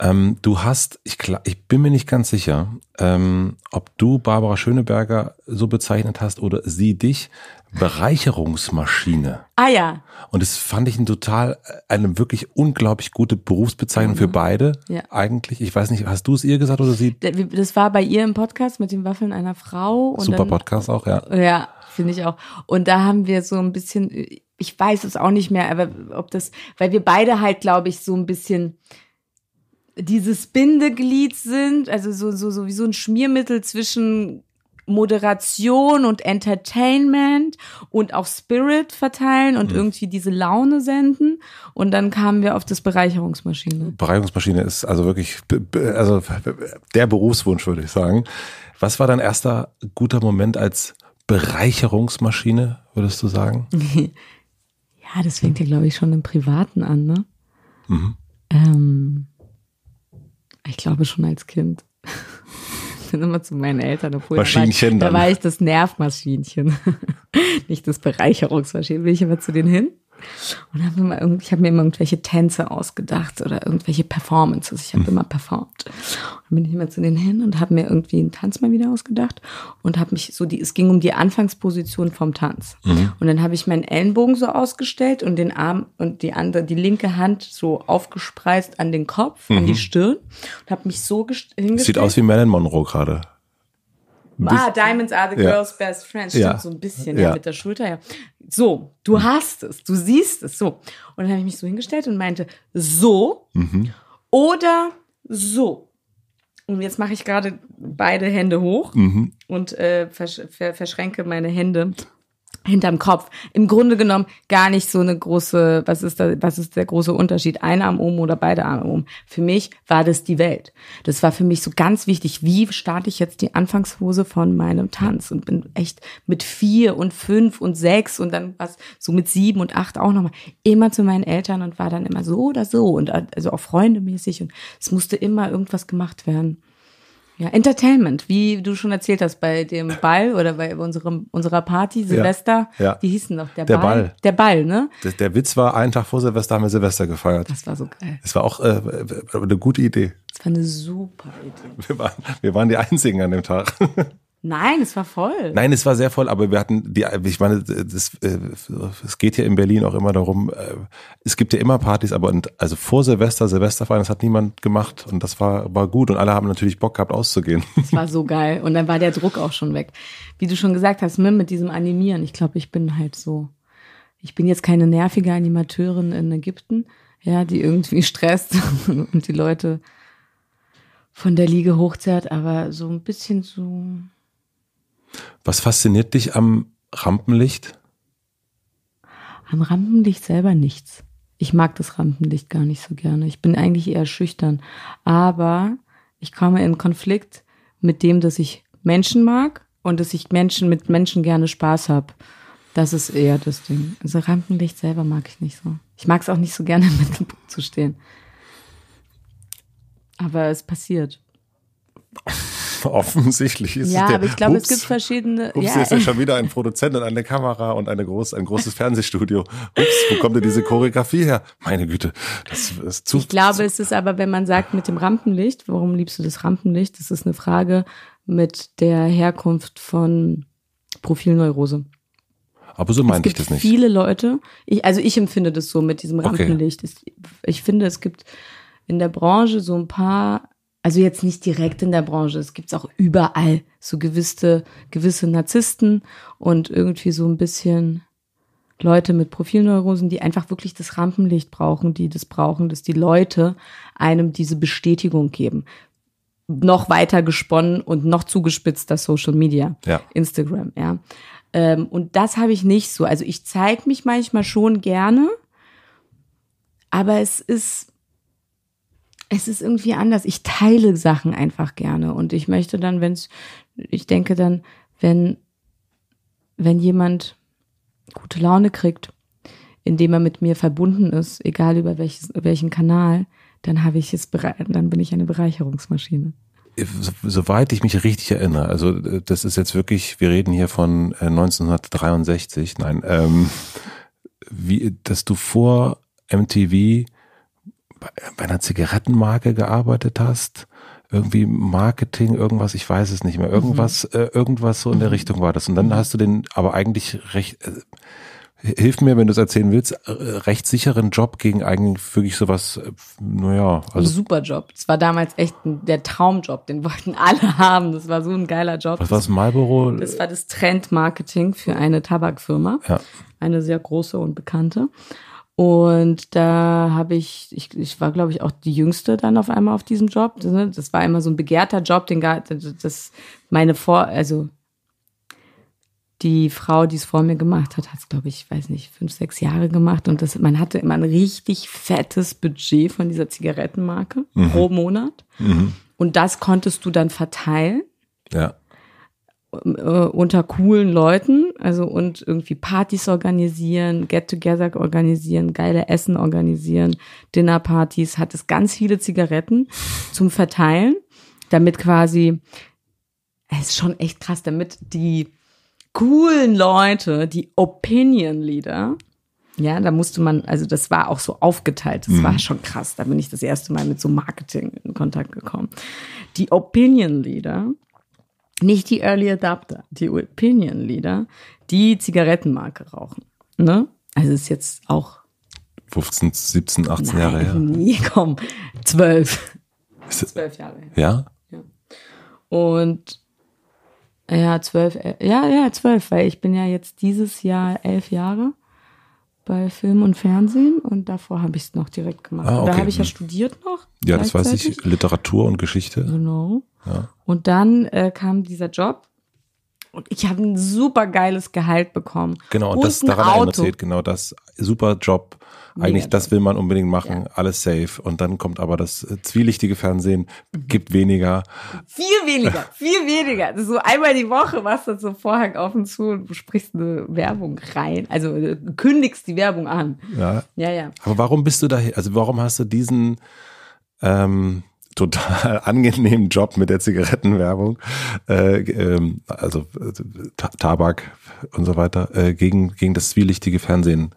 Ähm, du hast, ich, ich, bin mir nicht ganz sicher, ähm, ob du Barbara Schöneberger so bezeichnet hast oder sie dich, Bereicherungsmaschine. Ah ja. Und das fand ich ein total, äh, eine wirklich unglaublich gute Berufsbezeichnung mhm. für beide. Ja. Eigentlich, ich weiß nicht, hast du es ihr gesagt oder sie? Das war bei ihr im Podcast mit den Waffeln einer Frau. Super dann, Podcast auch, ja. Ja, finde ich auch. Und da haben wir so ein bisschen, ich weiß es auch nicht mehr, aber ob das, weil wir beide halt, glaube ich, so ein bisschen dieses Bindeglied sind, also so, so, so wie so ein Schmiermittel zwischen Moderation und Entertainment und auch Spirit verteilen und mhm. irgendwie diese Laune senden. Und dann kamen wir auf das Bereicherungsmaschine. Bereicherungsmaschine ist also wirklich, also der Berufswunsch, würde ich sagen. Was war dein erster guter Moment als Bereicherungsmaschine, würdest du sagen? ja, das fängt ja, glaube ich, schon im Privaten an, ne? Mhm. Ähm ich glaube schon als Kind. Ich bin immer zu meinen Eltern, obwohl Maschinchen da war, ich, da war ich das Nervmaschinchen. Nicht das Bereicherungsmaschinchen. Bin ich immer zu denen hin und habe immer ich habe mir immer irgendwelche Tänze ausgedacht oder irgendwelche Performances. Ich habe mhm. immer performt. Und dann bin ich immer zu denen hin und habe mir irgendwie einen Tanz mal wieder ausgedacht und habe mich so die, es ging um die Anfangsposition vom Tanz. Mhm. Und dann habe ich meinen Ellenbogen so ausgestellt und den Arm und die andere, die linke Hand so aufgespreizt an den Kopf, mhm. an die mhm. Stirn und habe mich so hingestellt. Sieht aus wie Marilyn Monroe gerade. Ah, Diamonds are the girl's best friends. Stimmt, ja. so ein bisschen, ja. ja, mit der Schulter, ja. So, du mhm. hast es, du siehst es, so. Und dann habe ich mich so hingestellt und meinte, so mhm. oder so. Und jetzt mache ich gerade beide Hände hoch mhm. und äh, versch verschränke meine Hände hinterm Kopf. Im Grunde genommen gar nicht so eine große, was ist, da, was ist der große Unterschied, ein Arm oben oder beide Arme oben. Für mich war das die Welt. Das war für mich so ganz wichtig, wie starte ich jetzt die Anfangshose von meinem Tanz und bin echt mit vier und fünf und sechs und dann was, so mit sieben und acht auch nochmal, immer zu meinen Eltern und war dann immer so oder so und also auch freundemäßig und es musste immer irgendwas gemacht werden. Ja, Entertainment, wie du schon erzählt hast, bei dem Ball oder bei unserem, unserer Party, Silvester, ja, ja. die hießen noch der, der Ball. Ball. Der Ball, ne? Der, der, Witz war, einen Tag vor Silvester haben wir Silvester gefeiert. Das war so geil. Es war auch äh, äh eine gute Idee. Das war eine super Idee. Wir waren, wir waren die Einzigen an dem Tag. Nein, es war voll. Nein, es war sehr voll, aber wir hatten die, ich meine, das, äh, es geht ja in Berlin auch immer darum, äh, es gibt ja immer Partys, aber und, also vor Silvester, Silvesterfeiern, das hat niemand gemacht und das war, war gut und alle haben natürlich Bock gehabt auszugehen. Das war so geil und dann war der Druck auch schon weg. Wie du schon gesagt hast, Mim ne, mit diesem Animieren, ich glaube, ich bin halt so, ich bin jetzt keine nervige Animateurin in Ägypten, ja, die irgendwie stresst und die Leute von der Liege hochzerrt, aber so ein bisschen so was fasziniert dich am Rampenlicht? Am Rampenlicht selber nichts. Ich mag das Rampenlicht gar nicht so gerne. Ich bin eigentlich eher schüchtern. Aber ich komme in Konflikt mit dem, dass ich Menschen mag und dass ich Menschen mit Menschen gerne Spaß habe. Das ist eher das Ding. Also Rampenlicht selber mag ich nicht so. Ich mag es auch nicht so gerne, im Mittelpunkt zu stehen. Aber es passiert. Offensichtlich ist ja, es. Ja, aber ich glaube, es gibt verschiedene. Ups, ja. hier ist ja schon wieder ein Produzent und eine Kamera und eine groß, ein großes Fernsehstudio. Ups, wo kommt denn diese Choreografie her? Meine Güte, das ist zu. Ich glaube, zu es ist aber, wenn man sagt, mit dem Rampenlicht, warum liebst du das Rampenlicht? Das ist eine Frage mit der Herkunft von Profilneurose. Aber so meinte ich das nicht. Viele Leute, ich, also ich empfinde das so mit diesem Rampenlicht. Okay. Ich, ich finde, es gibt in der Branche so ein paar also jetzt nicht direkt in der Branche. Es gibt auch überall so gewisse, gewisse Narzissten und irgendwie so ein bisschen Leute mit Profilneurosen, die einfach wirklich das Rampenlicht brauchen, die das brauchen, dass die Leute einem diese Bestätigung geben. Noch weiter gesponnen und noch zugespitzt das Social Media, ja. Instagram, ja. Ähm, und das habe ich nicht so. Also ich zeige mich manchmal schon gerne, aber es ist es ist irgendwie anders. Ich teile Sachen einfach gerne und ich möchte dann, wenn es, ich denke dann, wenn, wenn jemand gute Laune kriegt, indem er mit mir verbunden ist, egal über welches, welchen Kanal, dann habe ich es, bereit, dann bin ich eine Bereicherungsmaschine. Soweit ich mich richtig erinnere, also äh, das ist jetzt wirklich, wir reden hier von 1963, äh, nein, ähm, wie, dass du vor MTV bei einer Zigarettenmarke gearbeitet hast, irgendwie Marketing, irgendwas, ich weiß es nicht mehr, irgendwas, mhm. äh, irgendwas so in der mhm. Richtung war das. Und dann mhm. hast du den, aber eigentlich recht, äh, hilf mir, wenn du es erzählen willst, äh, recht sicheren Job gegen eigentlich wirklich sowas, äh, naja. Also Super Job. Es war damals echt ein, der Traumjob, den wollten alle haben. Das war so ein geiler Job. Was war das Marlboro? Das war das Trend Marketing für eine Tabakfirma. Ja. Eine sehr große und bekannte. Und da habe ich, ich, ich war, glaube ich, auch die Jüngste dann auf einmal auf diesem Job. Das, ne, war immer so ein begehrter Job, den das meine Vor, also die Frau, die es vor mir gemacht hat, hat es, glaube ich, weiß nicht, fünf, sechs Jahre gemacht. Und das, man hatte immer ein richtig fettes Budget von dieser Zigarettenmarke mhm. pro Monat. Mhm. Und das konntest du dann verteilen. Ja. Ähm, äh, unter coolen Leuten, also und irgendwie Partys organisieren, Get-Together organisieren, geile Essen organisieren, Dinnerpartys, hat es ganz viele Zigaretten zum Verteilen, damit quasi, es ist schon echt krass, damit die coolen Leute, die Opinion Leader, ja, da musste man, also das war auch so aufgeteilt, das mhm. war schon krass, da bin ich das erste Mal mit so Marketing in Kontakt gekommen. Die Opinion Leader, nicht die Early Adapter, die Opinion Leader, die Zigarettenmarke rauchen. Ne? Also ist jetzt auch 15, 17, 18 Nein, Jahre her. Nee, komm, 12. Ist 12 Jahre her. Ja? ja? Und ja, 12, äh, ja, ja, 12, weil ich bin ja jetzt dieses Jahr elf Jahre bei Film und Fernsehen und davor habe ich es noch direkt gemacht. Ah, okay. Da habe ich ja hm. studiert noch. Ja, das weiß ich, Literatur und Geschichte. Genau. Ja. Und dann äh, kam dieser Job und ich habe ein super geiles Gehalt bekommen. Genau, und, und das daran Auto. erinnert, genau das super Job eigentlich das will man unbedingt machen, ja. alles safe. Und dann kommt aber das äh, zwielichtige Fernsehen, gibt weniger. Viel weniger, viel weniger. Also so einmal die Woche machst du so Vorhang auf und zu und sprichst eine Werbung rein. Also äh, kündigst die Werbung an. Ja, ja. ja. Aber warum bist du da, also warum hast du diesen ähm, total angenehmen Job mit der Zigarettenwerbung, äh, ähm, also äh, Tabak und so weiter, äh, gegen, gegen das zwielichtige Fernsehen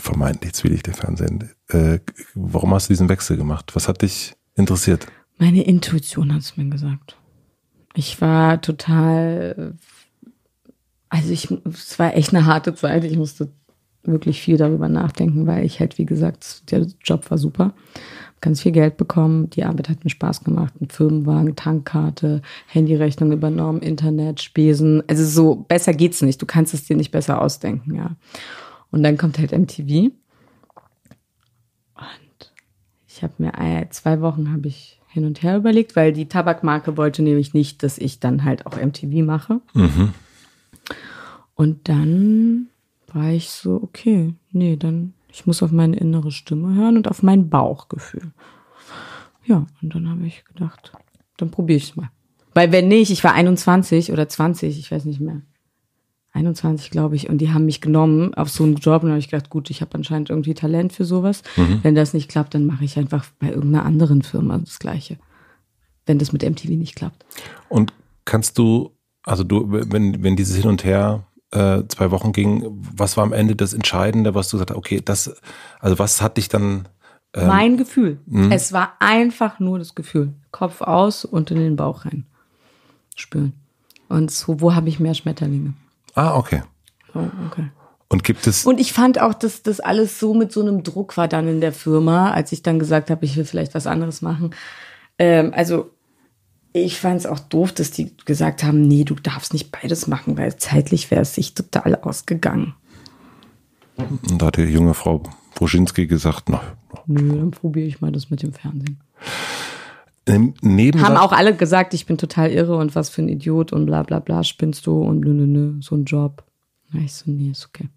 vermeintlich zwielichte Fernsehen. Äh, warum hast du diesen Wechsel gemacht? Was hat dich interessiert? Meine Intuition hat es mir gesagt. Ich war total, äh, also ich, es war echt eine harte Zeit. Ich musste wirklich viel darüber nachdenken, weil ich halt, wie gesagt, der Job war super. Ganz viel Geld bekommen, die Arbeit hat mir Spaß gemacht, ein Firmenwagen, Tankkarte, Handyrechnung übernommen, Internet, Spesen. Also so besser geht's nicht. Du kannst es dir nicht besser ausdenken, ja. Und dann kommt halt MTV. Und ich habe mir äh, zwei Wochen habe ich hin und her überlegt, weil die Tabakmarke wollte nämlich nicht, dass ich dann halt auch MTV mache. Mhm. Und dann war ich so, okay, nee, dann, ich muss auf meine innere Stimme hören und auf mein Bauchgefühl. Ja, und dann habe ich gedacht, dann probiere ich es mal. Weil wenn nicht, ich war 21 oder 20, ich weiß nicht mehr. 21, glaube ich, und die haben mich genommen auf so einen Job und habe ich gedacht, gut, ich habe anscheinend irgendwie Talent für sowas. Mhm. Wenn das nicht klappt, dann mache ich einfach bei irgendeiner anderen Firma das Gleiche. Wenn das mit MTV nicht klappt. Und kannst du, also du, wenn, wenn dieses Hin und Her äh, zwei Wochen ging, was war am Ende das Entscheidende, was du gesagt hast, okay, das, also was hat dich dann. Ähm, mein Gefühl. Mh? Es war einfach nur das Gefühl. Kopf aus und in den Bauch rein. Spüren. Und so, wo habe ich mehr Schmetterlinge? Ah, okay. Oh, okay. Und gibt es. Und ich fand auch, dass das alles so mit so einem Druck war dann in der Firma, als ich dann gesagt habe, ich will vielleicht was anderes machen. Ähm, also ich fand es auch doof, dass die gesagt haben, nee, du darfst nicht beides machen, weil zeitlich wäre es sich total ausgegangen. Und da hat die junge Frau Bruschinski gesagt, na, nö, dann probiere ich mal das mit dem Fernsehen. Neben Haben auch alle gesagt, ich bin total irre und was für ein Idiot und bla bla bla, spinnst du und nö, nö, nö, so ein Job. Na, ich so, nee, ist okay.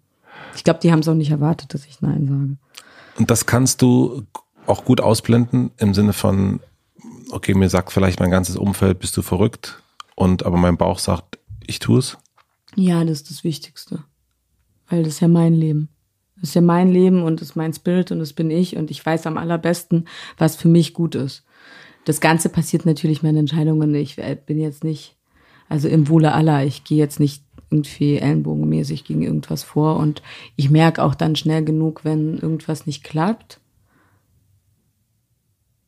Ich glaube, die haben es auch nicht erwartet, dass ich Nein sage. Und das kannst du auch gut ausblenden im Sinne von, okay, mir sagt vielleicht mein ganzes Umfeld, bist du verrückt? Und aber mein Bauch sagt, ich tue es? Ja, das ist das Wichtigste. Weil das ist ja mein Leben. Das ist ja mein Leben und das ist mein Spirit und das bin ich und ich weiß am allerbesten, was für mich gut ist das Ganze passiert natürlich meinen Entscheidungen. Ich äh, bin jetzt nicht, also im Wohle aller, ich gehe jetzt nicht irgendwie ellenbogenmäßig gegen irgendwas vor und ich merke auch dann schnell genug, wenn irgendwas nicht klappt.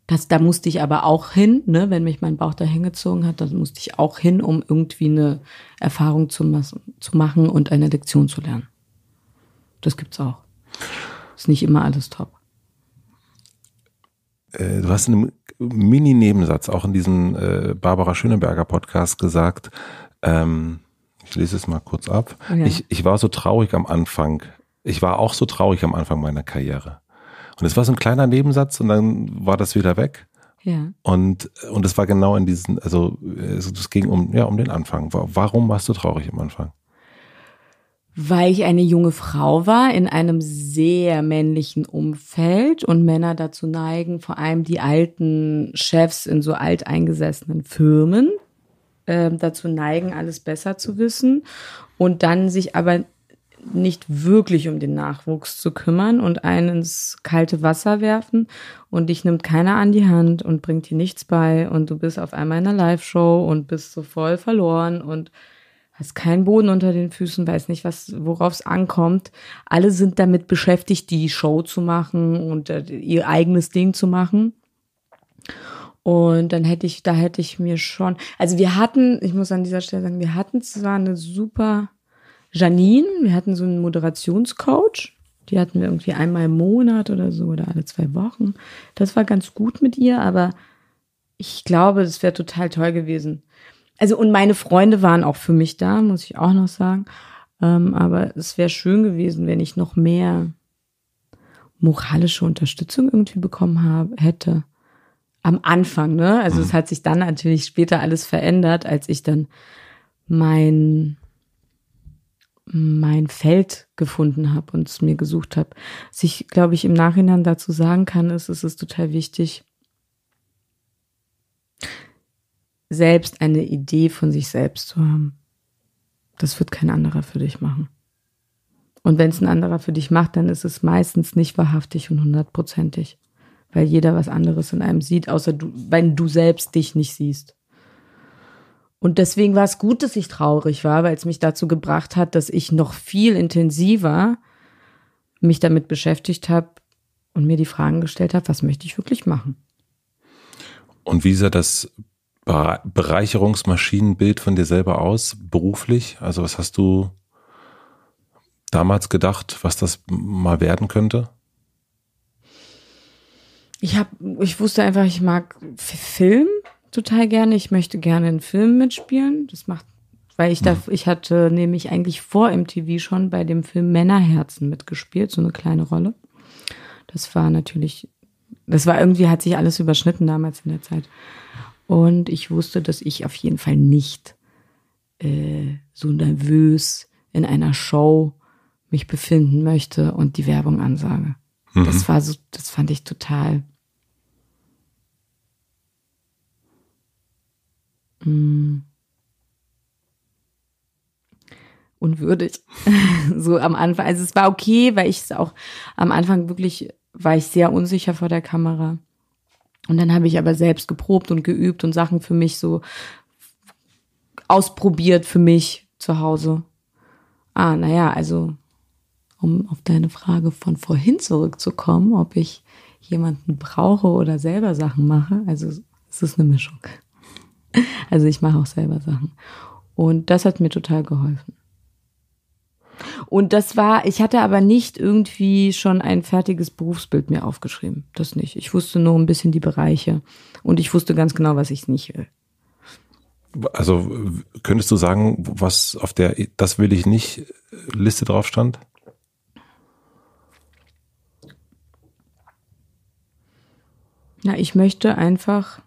Das, da musste ich aber auch hin, ne, wenn mich mein Bauch da hingezogen hat, da musste ich auch hin, um irgendwie eine Erfahrung zu, zu machen und eine Lektion zu lernen. Das gibt's auch. Ist nicht immer alles top. Äh, du hast in einem Mini-Nebensatz auch in diesem äh, Barbara Schöneberger Podcast gesagt. Ähm, ich lese es mal kurz ab. Ja. Ich, ich war so traurig am Anfang. Ich war auch so traurig am Anfang meiner Karriere. Und es war so ein kleiner Nebensatz und dann war das wieder weg. Ja. Und, und es war genau in diesen, also es, ging um, ja, um den Anfang. Warum warst du traurig am Anfang? weil ich eine junge Frau war in einem sehr männlichen Umfeld und Männer dazu neigen, vor allem die alten Chefs in so alteingesessenen Firmen äh, dazu neigen, alles besser zu wissen und dann sich aber nicht wirklich um den Nachwuchs zu kümmern und einen ins kalte Wasser werfen und dich nimmt keiner an die Hand und bringt dir nichts bei und du bist auf einmal in einer Live-Show und bist so voll verloren und hast keinen Boden unter den Füßen, weiß nicht, was worauf es ankommt. Alle sind damit beschäftigt, die Show zu machen und äh, ihr eigenes Ding zu machen. Und dann hätte ich, da hätte ich mir schon, also wir hatten, ich muss an dieser Stelle sagen, wir hatten zwar eine super Janine, wir hatten so einen Moderationscoach, die hatten wir irgendwie einmal im Monat oder so oder alle zwei Wochen. Das war ganz gut mit ihr, aber ich glaube, das wäre total toll gewesen, also und meine Freunde waren auch für mich da, muss ich auch noch sagen. Ähm, aber es wäre schön gewesen, wenn ich noch mehr moralische Unterstützung irgendwie bekommen habe, hätte. Am Anfang, ne? Also es mhm. hat sich dann natürlich später alles verändert, als ich dann mein mein Feld gefunden habe und es mir gesucht habe. Was ich, glaube ich, im Nachhinein dazu sagen kann, ist, es ist total wichtig, selbst eine Idee von sich selbst zu haben. Das wird kein anderer für dich machen. Und wenn es ein anderer für dich macht, dann ist es meistens nicht wahrhaftig und hundertprozentig, weil jeder was anderes in einem sieht, außer du, wenn du selbst dich nicht siehst. Und deswegen war es gut, dass ich traurig war, weil es mich dazu gebracht hat, dass ich noch viel intensiver mich damit beschäftigt habe und mir die Fragen gestellt habe, was möchte ich wirklich machen? Und wie sah das Bereicherungsmaschinenbild von dir selber aus, beruflich? Also was hast du damals gedacht, was das mal werden könnte? Ich habe, ich wusste einfach, ich mag Film total gerne. Ich möchte gerne in Filmen mitspielen. Das macht, weil ich da, mhm. ich hatte nämlich eigentlich vor MTV schon bei dem Film Männerherzen mitgespielt, so eine kleine Rolle. Das war natürlich, das war irgendwie, hat sich alles überschnitten damals in der Zeit. Und ich wusste, dass ich auf jeden Fall nicht äh, so nervös in einer Show mich befinden möchte und die Werbung ansage. Mhm. Das war so, das fand ich total. Mh, mm. unwürdig. so am Anfang. Also es war okay, weil ich es auch am Anfang wirklich war ich sehr unsicher vor der Kamera. Und dann habe ich aber selbst geprobt und geübt und Sachen für mich so ausprobiert für mich zu Hause. Ah, naja, also um auf deine Frage von vorhin zurückzukommen, ob ich jemanden brauche oder selber Sachen mache. Also es ist eine Mischung. Also ich mache auch selber Sachen. Und das hat mir total geholfen. Und das war, ich hatte aber nicht irgendwie schon ein fertiges Berufsbild mir aufgeschrieben. Das nicht. Ich wusste nur ein bisschen die Bereiche und ich wusste ganz genau, was ich nicht will. Also könntest du sagen, was auf der Das will ich nicht Liste drauf stand? Na, ich möchte einfach.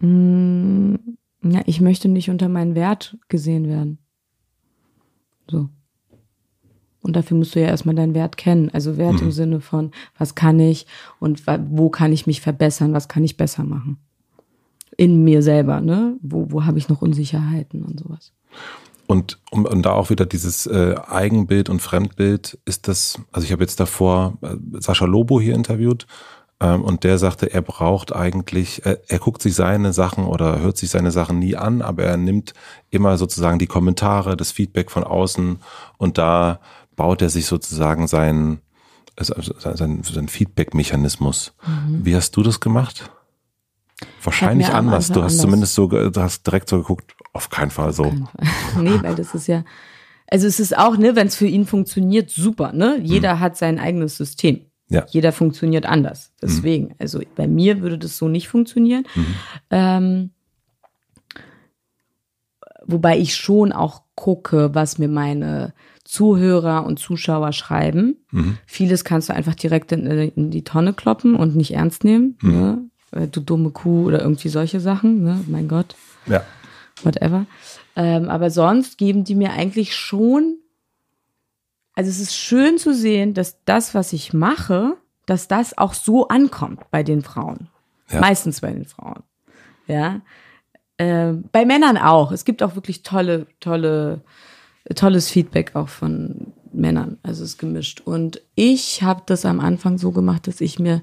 Mh, hm, na, ich möchte nicht unter meinen Wert gesehen werden. So. Und dafür musst du ja erstmal deinen Wert kennen. Also Wert mhm. im Sinne von, was kann ich und wo kann ich mich verbessern, was kann ich besser machen. In mir selber, ne? Wo, wo habe ich noch Unsicherheiten und sowas. Und und, und da auch wieder dieses äh, Eigenbild und Fremdbild, ist das, also ich habe jetzt davor äh, Sascha Lobo hier interviewt ähm, und der sagte, er braucht eigentlich, er, äh, er guckt sich seine Sachen oder hört sich seine Sachen nie an, aber er nimmt immer sozusagen die Kommentare, das Feedback von außen und da baut er sich sozusagen seinen also sein, sein Feedback-Mechanismus. Mhm. Wie hast du das gemacht? Wahrscheinlich anders. Du hast anders. zumindest so, du hast direkt so geguckt, auf keinen Fall so. Keinen Fall. nee, weil das ist ja, also es ist auch, ne, wenn es für ihn funktioniert, super, ne? Jeder mhm. hat sein eigenes System. Ja. Jeder funktioniert anders. Mhm. Deswegen, mhm. also bei mir würde das so nicht funktionieren. Mhm. Ähm, wobei ich schon auch gucke, was mir meine Zuhörer und Zuschauer schreiben. Mhm. Vieles kannst du einfach direkt in, äh, in, die Tonne kloppen und nicht ernst nehmen. Mhm. Ne? Äh, du dumme Kuh oder irgendwie solche Sachen. Ne? Mein Gott. Ja. Whatever. Ähm, aber sonst geben die mir eigentlich schon also es ist schön zu sehen, dass das, was ich mache, dass das auch so ankommt bei den Frauen. Ja. Meistens bei den Frauen. Ja. Äh, bei Männern auch. Es gibt auch wirklich tolle, tolle, tolles Feedback auch von Männern. Also es ist gemischt. Und ich habe das am Anfang so gemacht, dass ich mir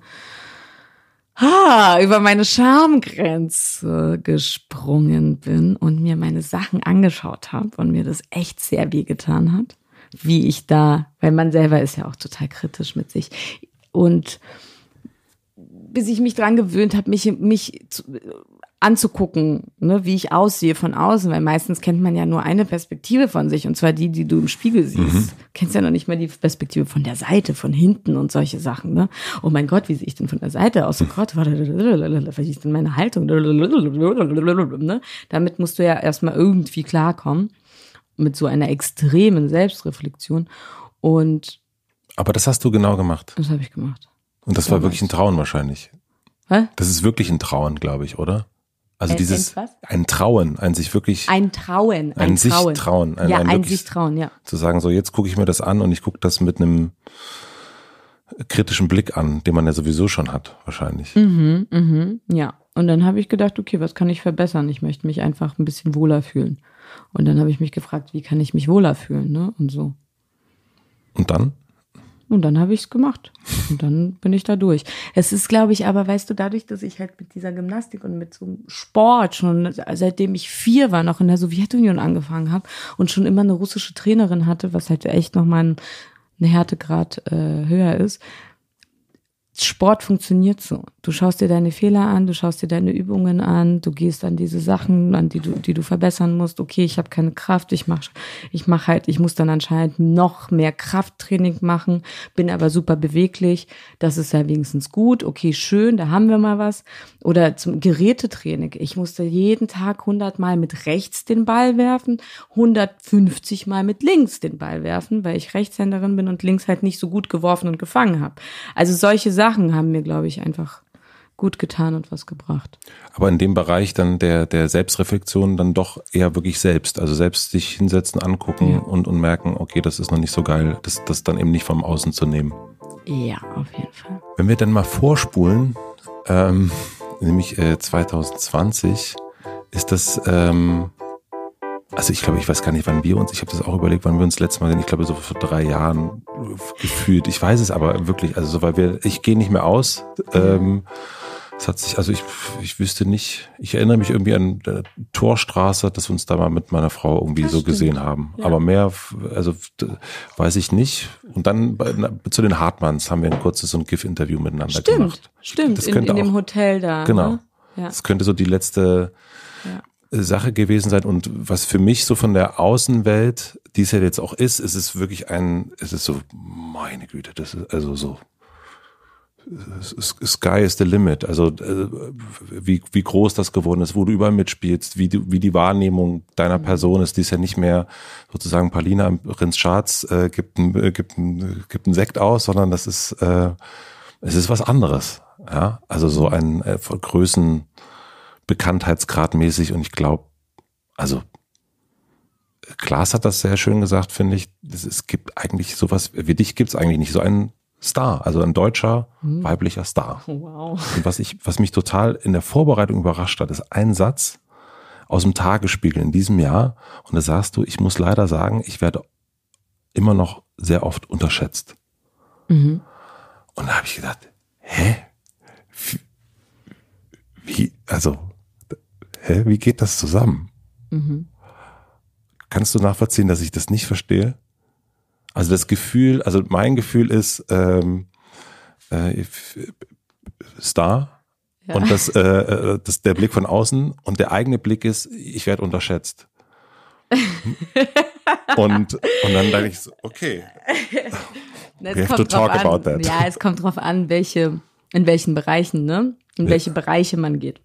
ha, über meine Schamgrenze gesprungen bin und mir meine Sachen angeschaut habe und mir das echt sehr wehgetan hat wie ich da, weil man selber ist ja auch total kritisch mit sich. Und bis ich mich dran gewöhnt habe, mich, mich zu, anzugucken, ne, wie ich aussehe von außen, weil meistens kennt man ja nur eine Perspektive von sich und zwar die, die du im Spiegel siehst. Mhm. Du kennst ja noch nicht mal die Perspektive von der Seite, von hinten und solche Sachen. Ne? Oh mein Gott, wie sehe ich denn von der Seite aus? Oh Gott, was ist denn meine Haltung? Ne? Damit musst du ja erstmal irgendwie klarkommen mit so einer extremen Selbstreflexion. Und aber das hast du genau gemacht. Das habe ich gemacht. Und das, das war wirklich ein Trauen wahrscheinlich. Hä? Das ist wirklich ein Trauen, glaube ich, oder? Also ein, dieses ein, ein, Trauen, ein sich wirklich ein Trauen, ein, ein sich Trauen, trauen ein, ja, ein, sich trauen, ja. Zu sagen so, jetzt gucke ich mir das an und ich gucke das mit einem kritischen Blick an, den man ja sowieso schon hat, wahrscheinlich. Mhm, mhm, ja. Und dann habe ich gedacht, okay, was kann ich verbessern? Ich möchte mich einfach ein bisschen wohler fühlen. Und dann habe ich mich gefragt, wie kann ich mich wohler fühlen, ne? Und so. Und dann? Und dann habe ich es gemacht. Und dann bin ich da durch. Es ist, glaube ich, aber weißt du, dadurch, dass ich halt mit dieser Gymnastik und mit so einem Sport schon, seitdem ich vier war, noch in der Sowjetunion angefangen habe und schon immer eine russische Trainerin hatte, was halt echt nochmal ein, ein Härtegrad äh, höher ist, Sport funktioniert so. Du schaust dir deine Fehler an, du schaust dir deine Übungen an, du gehst an diese Sachen, an die du, die du verbessern musst. Okay, ich habe keine Kraft, ich mache ich mach halt, ich muss dann anscheinend noch mehr Krafttraining machen, bin aber super beweglich. Das ist ja wenigstens gut. Okay, schön, da haben wir mal was. Oder zum Gerätetraining. Ich musste jeden Tag 100 Mal mit rechts den Ball werfen, 150 Mal mit links den Ball werfen, weil ich Rechtshänderin bin und links halt nicht so gut geworfen und gefangen habe. Also solche Sachen Sachen haben mir, glaube ich, einfach gut getan und was gebracht. Aber in dem Bereich dann der, der Selbstreflexion dann doch eher wirklich selbst. Also selbst sich hinsetzen, angucken ja. und, und merken, okay, das ist noch nicht so geil, das, das dann eben nicht vom Außen zu nehmen. Ja, auf jeden Fall. Wenn wir dann mal vorspulen, ähm, nämlich äh, 2020, ist das ähm, also ich glaube, ich weiß gar nicht, wann wir uns, ich habe das auch überlegt, wann wir uns letztes Mal sehen. Ich glaube, so vor drei Jahren gefühlt. Ich weiß es aber wirklich, also so, weil wir, ich gehe nicht mehr aus. Ähm, es hat sich, also ich, ich wüsste nicht, ich erinnere mich irgendwie an der Torstraße, dass wir uns da mal mit meiner Frau irgendwie das so stimmt. gesehen haben. Ja. Aber mehr, also weiß ich nicht. Und dann bei, na, zu den Hartmanns haben wir ein kurzes so ein GIF-Interview miteinander stimmt, gemacht. Stimmt, stimmt. In, in auch, dem Hotel da. Genau. Ne? Ja. Das könnte so die letzte Sache gewesen sein. Und was für mich so von der Außenwelt, die es ja jetzt auch ist, ist es wirklich ein, ist es ist so, meine Güte, das ist also so. Sky is the limit. Also äh, wie, wie groß das geworden ist, wo du überall mitspielst, wie, du, wie die Wahrnehmung deiner mhm. Person ist, die ist ja nicht mehr sozusagen Paulina im Prinz Schatz äh, gibt, ein, äh, gibt, ein, gibt einen Sekt aus, sondern das ist, äh, es ist was anderes. Ja? Also so ein äh, Größen, bekanntheitsgradmäßig und ich glaube, also Klaas hat das sehr schön gesagt, finde ich. Es, es, gibt eigentlich sowas, wie dich gibt es eigentlich nicht, so einen Star, also ein deutscher hm. weiblicher Star. Oh, wow. Und was ich, was mich total in der Vorbereitung überrascht hat, ist ein Satz aus dem Tagesspiegel in diesem Jahr. Und da sagst du, ich muss leider sagen, ich werde immer noch sehr oft unterschätzt. Mhm. Und da habe ich gedacht, hä? Wie, also hä, wie geht das zusammen? Mhm. Kannst du nachvollziehen, dass ich das nicht verstehe? Also das Gefühl, also mein Gefühl ist ähm, äh, äh Star ja. und das, äh, äh, das, der Blick von außen und der eigene Blick ist, ich werde unterschätzt. und, und dann denke ich so, okay. We have to talk an, about that. Ja, es kommt drauf an, welche, in welchen Bereichen, ne? In ja. welche Bereiche man geht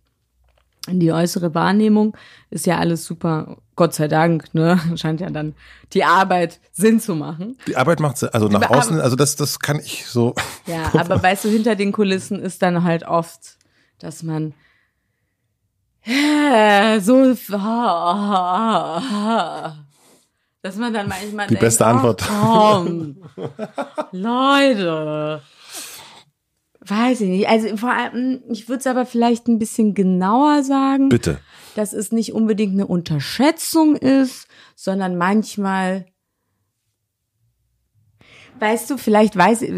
die äußere Wahrnehmung ist ja alles super, Gott sei Dank, ne? Scheint ja dann die Arbeit Sinn zu machen. Die Arbeit macht Sinn, also nach außen, also das, das kann ich so. Ja, aber weißt du, hinter den Kulissen ist dann halt oft, dass man ja, äh, so, dass man dann manchmal die denkt, beste Antwort. Oh, komm, Leute, Weiß ich nicht. Also vor allem, ich würde es aber vielleicht ein bisschen genauer sagen. Bitte. Dass es nicht unbedingt eine Unterschätzung ist, sondern manchmal. Weißt du, vielleicht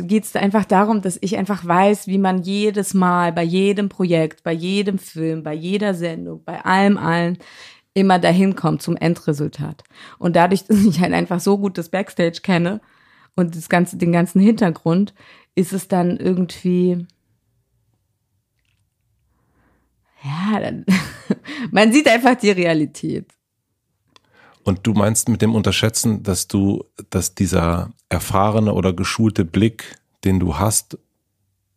geht es einfach darum, dass ich einfach weiß, wie man jedes Mal bei jedem Projekt, bei jedem Film, bei jeder Sendung, bei allem, allen immer dahin kommt zum Endresultat. Und dadurch, dass ich halt einfach so gut das Backstage kenne und das ganze, den ganzen Hintergrund, ist es dann irgendwie. Ja, dann man sieht einfach die Realität. Und du meinst mit dem Unterschätzen, dass du, dass dieser erfahrene oder geschulte Blick, den du hast,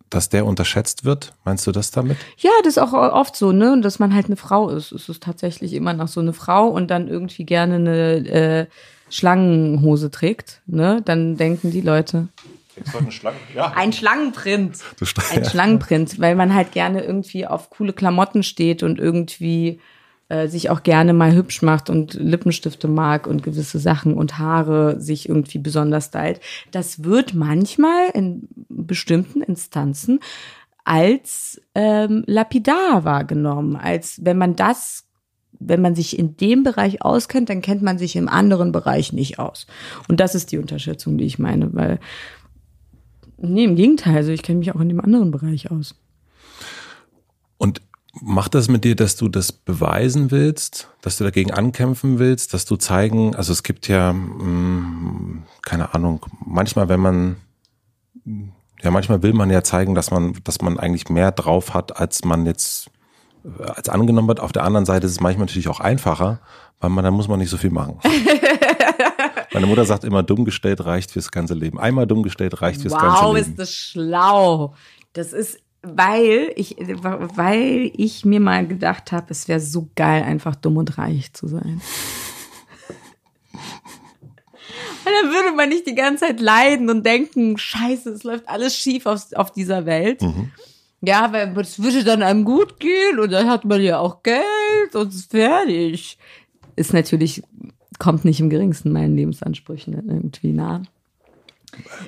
dass der unterschätzt wird? Meinst du das damit? Ja, das ist auch oft so, ne? dass man halt eine Frau ist. Es ist tatsächlich immer noch so eine Frau und dann irgendwie gerne eine äh, Schlangenhose trägt, ne? Dann denken die Leute, Schlangen, ja. Ein Schlangenprint. Ein Schlangenprint, weil man halt gerne irgendwie auf coole Klamotten steht und irgendwie äh, sich auch gerne mal hübsch macht und Lippenstifte mag und gewisse Sachen und Haare sich irgendwie besonders stylt. Das wird manchmal in bestimmten Instanzen als ähm, lapidar wahrgenommen, als wenn man das wenn man sich in dem Bereich auskennt, dann kennt man sich im anderen Bereich nicht aus. Und das ist die Unterschätzung, die ich meine, weil Nee, im Gegenteil. Also ich kenne mich auch in dem anderen Bereich aus. Und macht das mit dir, dass du das beweisen willst, dass du dagegen ankämpfen willst, dass du zeigen, also es gibt ja, mh, mm, keine Ahnung, manchmal, wenn man, ja, manchmal will man ja zeigen, dass man, dass man eigentlich mehr drauf hat, als man jetzt, äh, als angenommen wird. Auf der anderen Seite ist es manchmal natürlich auch einfacher, weil man, da muss man nicht so viel machen. Meine Mutter sagt immer, dumm gestellt reicht fürs ganze Leben. Einmal dumm gestellt reicht fürs wow, ganze Leben. Wow, ist das schlau. Das ist, weil ich, weil ich mir mal gedacht habe, es wäre so geil, einfach dumm und reich zu sein. Und dann würde man nicht die ganze Zeit leiden und denken, scheiße, es läuft alles schief auf, auf dieser Welt. Mhm. Ja, weil es würde dann einem gut gehen und dann hat man ja auch Geld und ist fertig. Ist natürlich kommt nicht im geringsten meinen Lebensansprüchen irgendwie nah.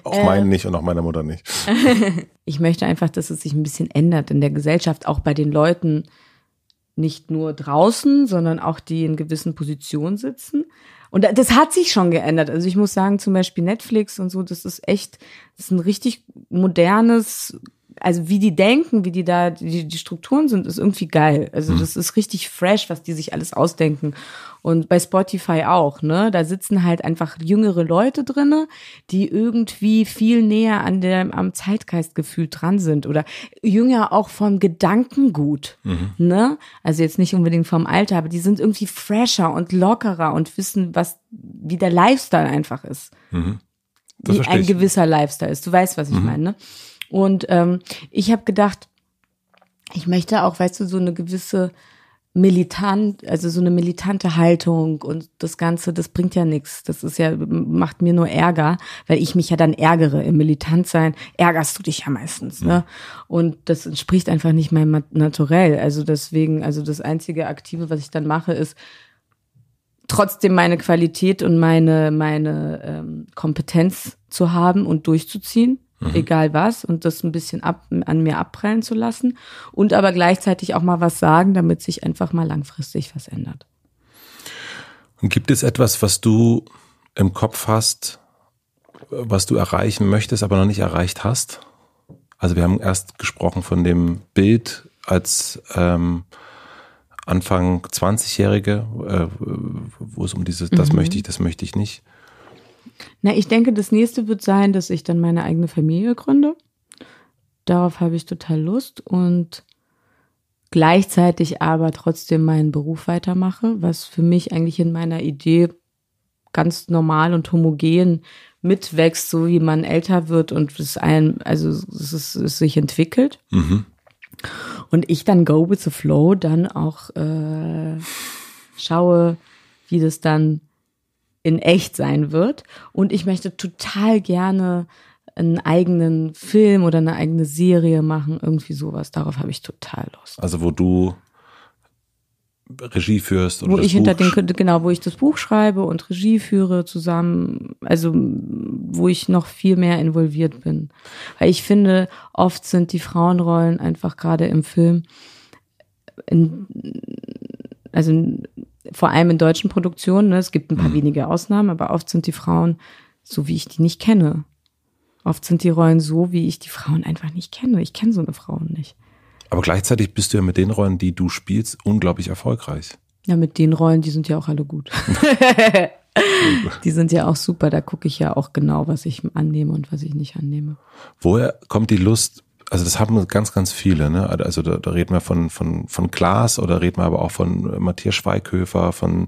Auch äh, meinen nicht und auch meiner Mutter nicht. ich möchte einfach, dass es sich ein bisschen ändert in der Gesellschaft, auch bei den Leuten nicht nur draußen, sondern auch die in gewissen Positionen sitzen. Und das hat sich schon geändert. Also ich muss sagen, zum Beispiel Netflix und so, das ist echt, das ist ein richtig modernes, also wie die denken, wie die da, die, die Strukturen sind, ist irgendwie geil. Also mhm. das ist richtig fresh, was die sich alles ausdenken. Und bei Spotify auch, ne? Da sitzen halt einfach jüngere Leute drinne, die irgendwie viel näher an dem, am Zeitgeistgefühl dran sind oder jünger auch vom Gedankengut, mhm. ne? Also jetzt nicht unbedingt vom Alter, aber die sind irgendwie fresher und lockerer und wissen, was, wie der Lifestyle einfach ist. Mhm. Wie ein gewisser Lifestyle ist. Du weißt, was ich mhm. meine, ne? Und ähm, ich habe gedacht, ich möchte auch, weißt du, so eine gewisse militant, also so eine militante Haltung und das Ganze, das bringt ja nichts. Das ist ja, macht mir nur Ärger, weil ich mich ja dann ärgere. Im Militantsein ärgerst du dich ja meistens, ne? Mhm. Und das entspricht einfach nicht meinem Naturell. Also deswegen, also das einzige Aktive, was ich dann mache, ist, trotzdem meine Qualität und meine, meine ähm, Kompetenz zu haben und durchzuziehen mhm. egal was, und das ein bisschen ab, an mir abprallen zu lassen und aber gleichzeitig auch mal was sagen, damit sich einfach mal langfristig was ändert. Und gibt es etwas, was du im Kopf hast, was du erreichen möchtest, aber noch nicht erreicht hast? Also wir haben erst gesprochen von dem Bild als ähm, Anfang 20-Jährige, äh, wo es um dieses, das mhm. möchte ich, das möchte ich nicht na, ich denke, das nächste wird sein, dass ich dann meine eigene Familie gründe. Darauf habe ich total Lust und gleichzeitig aber trotzdem meinen Beruf weitermache, was für mich eigentlich in meiner Idee ganz normal und homogen mitwächst, so wie man älter wird und es einem, also es, ist, es sich entwickelt. Mhm. Und ich dann go with the flow, dann auch äh, schaue, wie das dann in echt sein wird. Und ich möchte total gerne einen eigenen Film oder eine eigene Serie machen, irgendwie sowas. Darauf habe ich total Lust. Also wo du Regie führst und wo ich Buch hinter den genau, wo ich das Buch schreibe und Regie führe zusammen, also wo ich noch viel mehr involviert bin, weil ich finde, oft sind die Frauenrollen einfach gerade im Film in, also vor allem in deutschen Produktionen, ne, es gibt ein paar mhm. wenige Ausnahmen, aber oft sind die Frauen so, wie ich die nicht kenne. Oft sind die Rollen so, wie ich die Frauen einfach nicht kenne. Ich kenne so eine Frau nicht. Aber gleichzeitig bist du ja mit den Rollen, die du spielst, unglaublich erfolgreich. Ja, mit den Rollen, die sind ja auch alle gut. die sind ja auch super. Da gucke ich ja auch genau, was ich annehme und was ich nicht annehme. Woher kommt die Lust, also das haben ganz, ganz viele. Ne? Also da, da reden wir von, von, von Klaas oder reden wir aber auch von äh, Matthias Schweighöfer, von,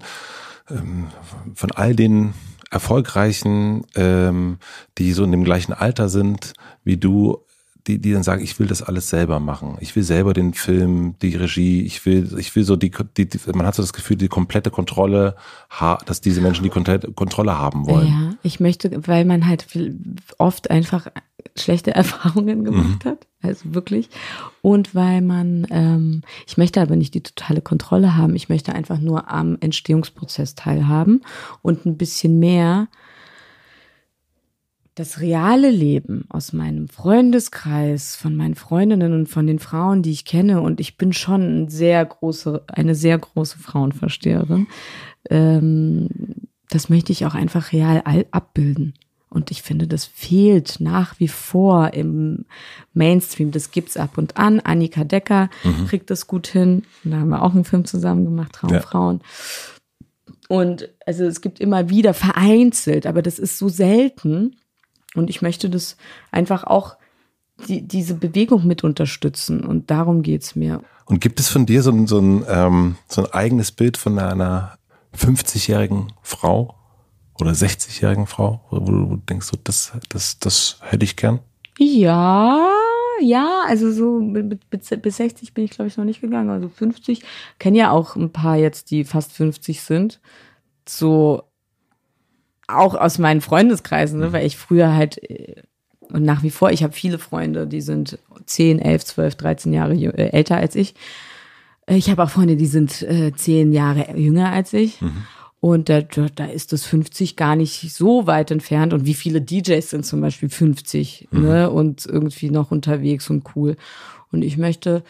ähm, von all den Erfolgreichen, ähm, die so in dem gleichen Alter sind wie du, die, die dann sagen, ich will das alles selber machen. Ich will selber den Film, die Regie, ich will, ich will so die, die, die man hat so das Gefühl, die komplette Kontrolle, dass diese Menschen die Kontrolle haben wollen. Ja, ich möchte, weil man halt oft einfach schlechte Erfahrungen mhm. gemacht mhm. hat, also wirklich. Und weil man, ähm, ich möchte aber nicht die totale Kontrolle haben, ich möchte einfach nur am Entstehungsprozess teilhaben und ein bisschen mehr das reale Leben aus meinem Freundeskreis, von meinen Freundinnen und von den Frauen, die ich kenne, und ich bin schon ein sehr große, eine sehr große Frauenversteherin, ähm, das möchte ich auch einfach real abbilden. Und ich finde, das fehlt nach wie vor im Mainstream. Das gibt's ab und an. Annika Decker mhm. kriegt das gut hin. Da haben wir auch einen Film zusammen gemacht, Traumfrauen. Ja. Und also es gibt immer wieder vereinzelt, aber das ist so selten. Und ich möchte das einfach auch die, diese Bewegung mit unterstützen. Und darum geht es mir. Und gibt es von dir so so ein, ähm, so ein eigenes Bild von einer 50-jährigen Frau oder 60-jährigen Frau, wo du denkst, so, das, das, das hätte ich gern? Ja, ja, also so bis bis 60 bin ich, glaube ich, noch nicht gegangen. Also 50. Kenne ja auch ein paar jetzt, die fast 50 sind. So auch aus meinen Freundeskreisen, ne? Mhm. weil ich früher halt äh, und nach wie vor, ich habe viele Freunde, die sind 10, 11, 12, 13 Jahre äh, älter als ich. Äh, ich habe auch Freunde, die sind äh, 10 Jahre jünger als ich. Mhm. Und da, da ist das 50 gar nicht so weit entfernt. Und wie viele DJs sind zum Beispiel 50 mhm. ne? und irgendwie noch unterwegs und cool. Und ich möchte,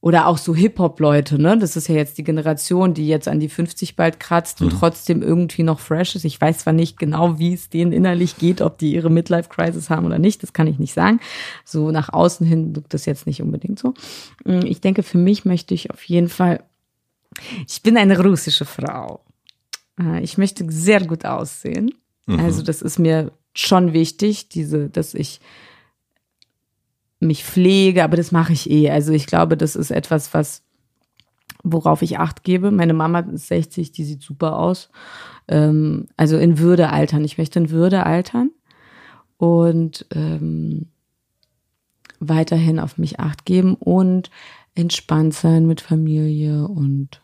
oder auch so Hip-Hop-Leute, ne? Das ist ja jetzt die Generation, die jetzt an die 50 bald kratzt und mhm. trotzdem irgendwie noch fresh ist. Ich weiß zwar nicht genau, wie es denen innerlich geht, ob die ihre Midlife-Crisis haben oder nicht, das kann ich nicht sagen. So nach außen hin wirkt das jetzt nicht unbedingt so. Mm, ich denke, für mich möchte ich auf jeden Fall ich bin eine russische Frau. Äh, ich möchte sehr gut aussehen. Mhm. Also das ist mir schon wichtig, diese, dass ich mich pflege, aber das mache ich eh. Also ich glaube, das ist etwas, was worauf ich Acht gebe. Meine Mama ist 60, die sieht super aus. Ähm, also in Würde altern. Ich möchte in Würde altern und ähm, weiterhin auf mich Acht geben und entspannt sein mit Familie und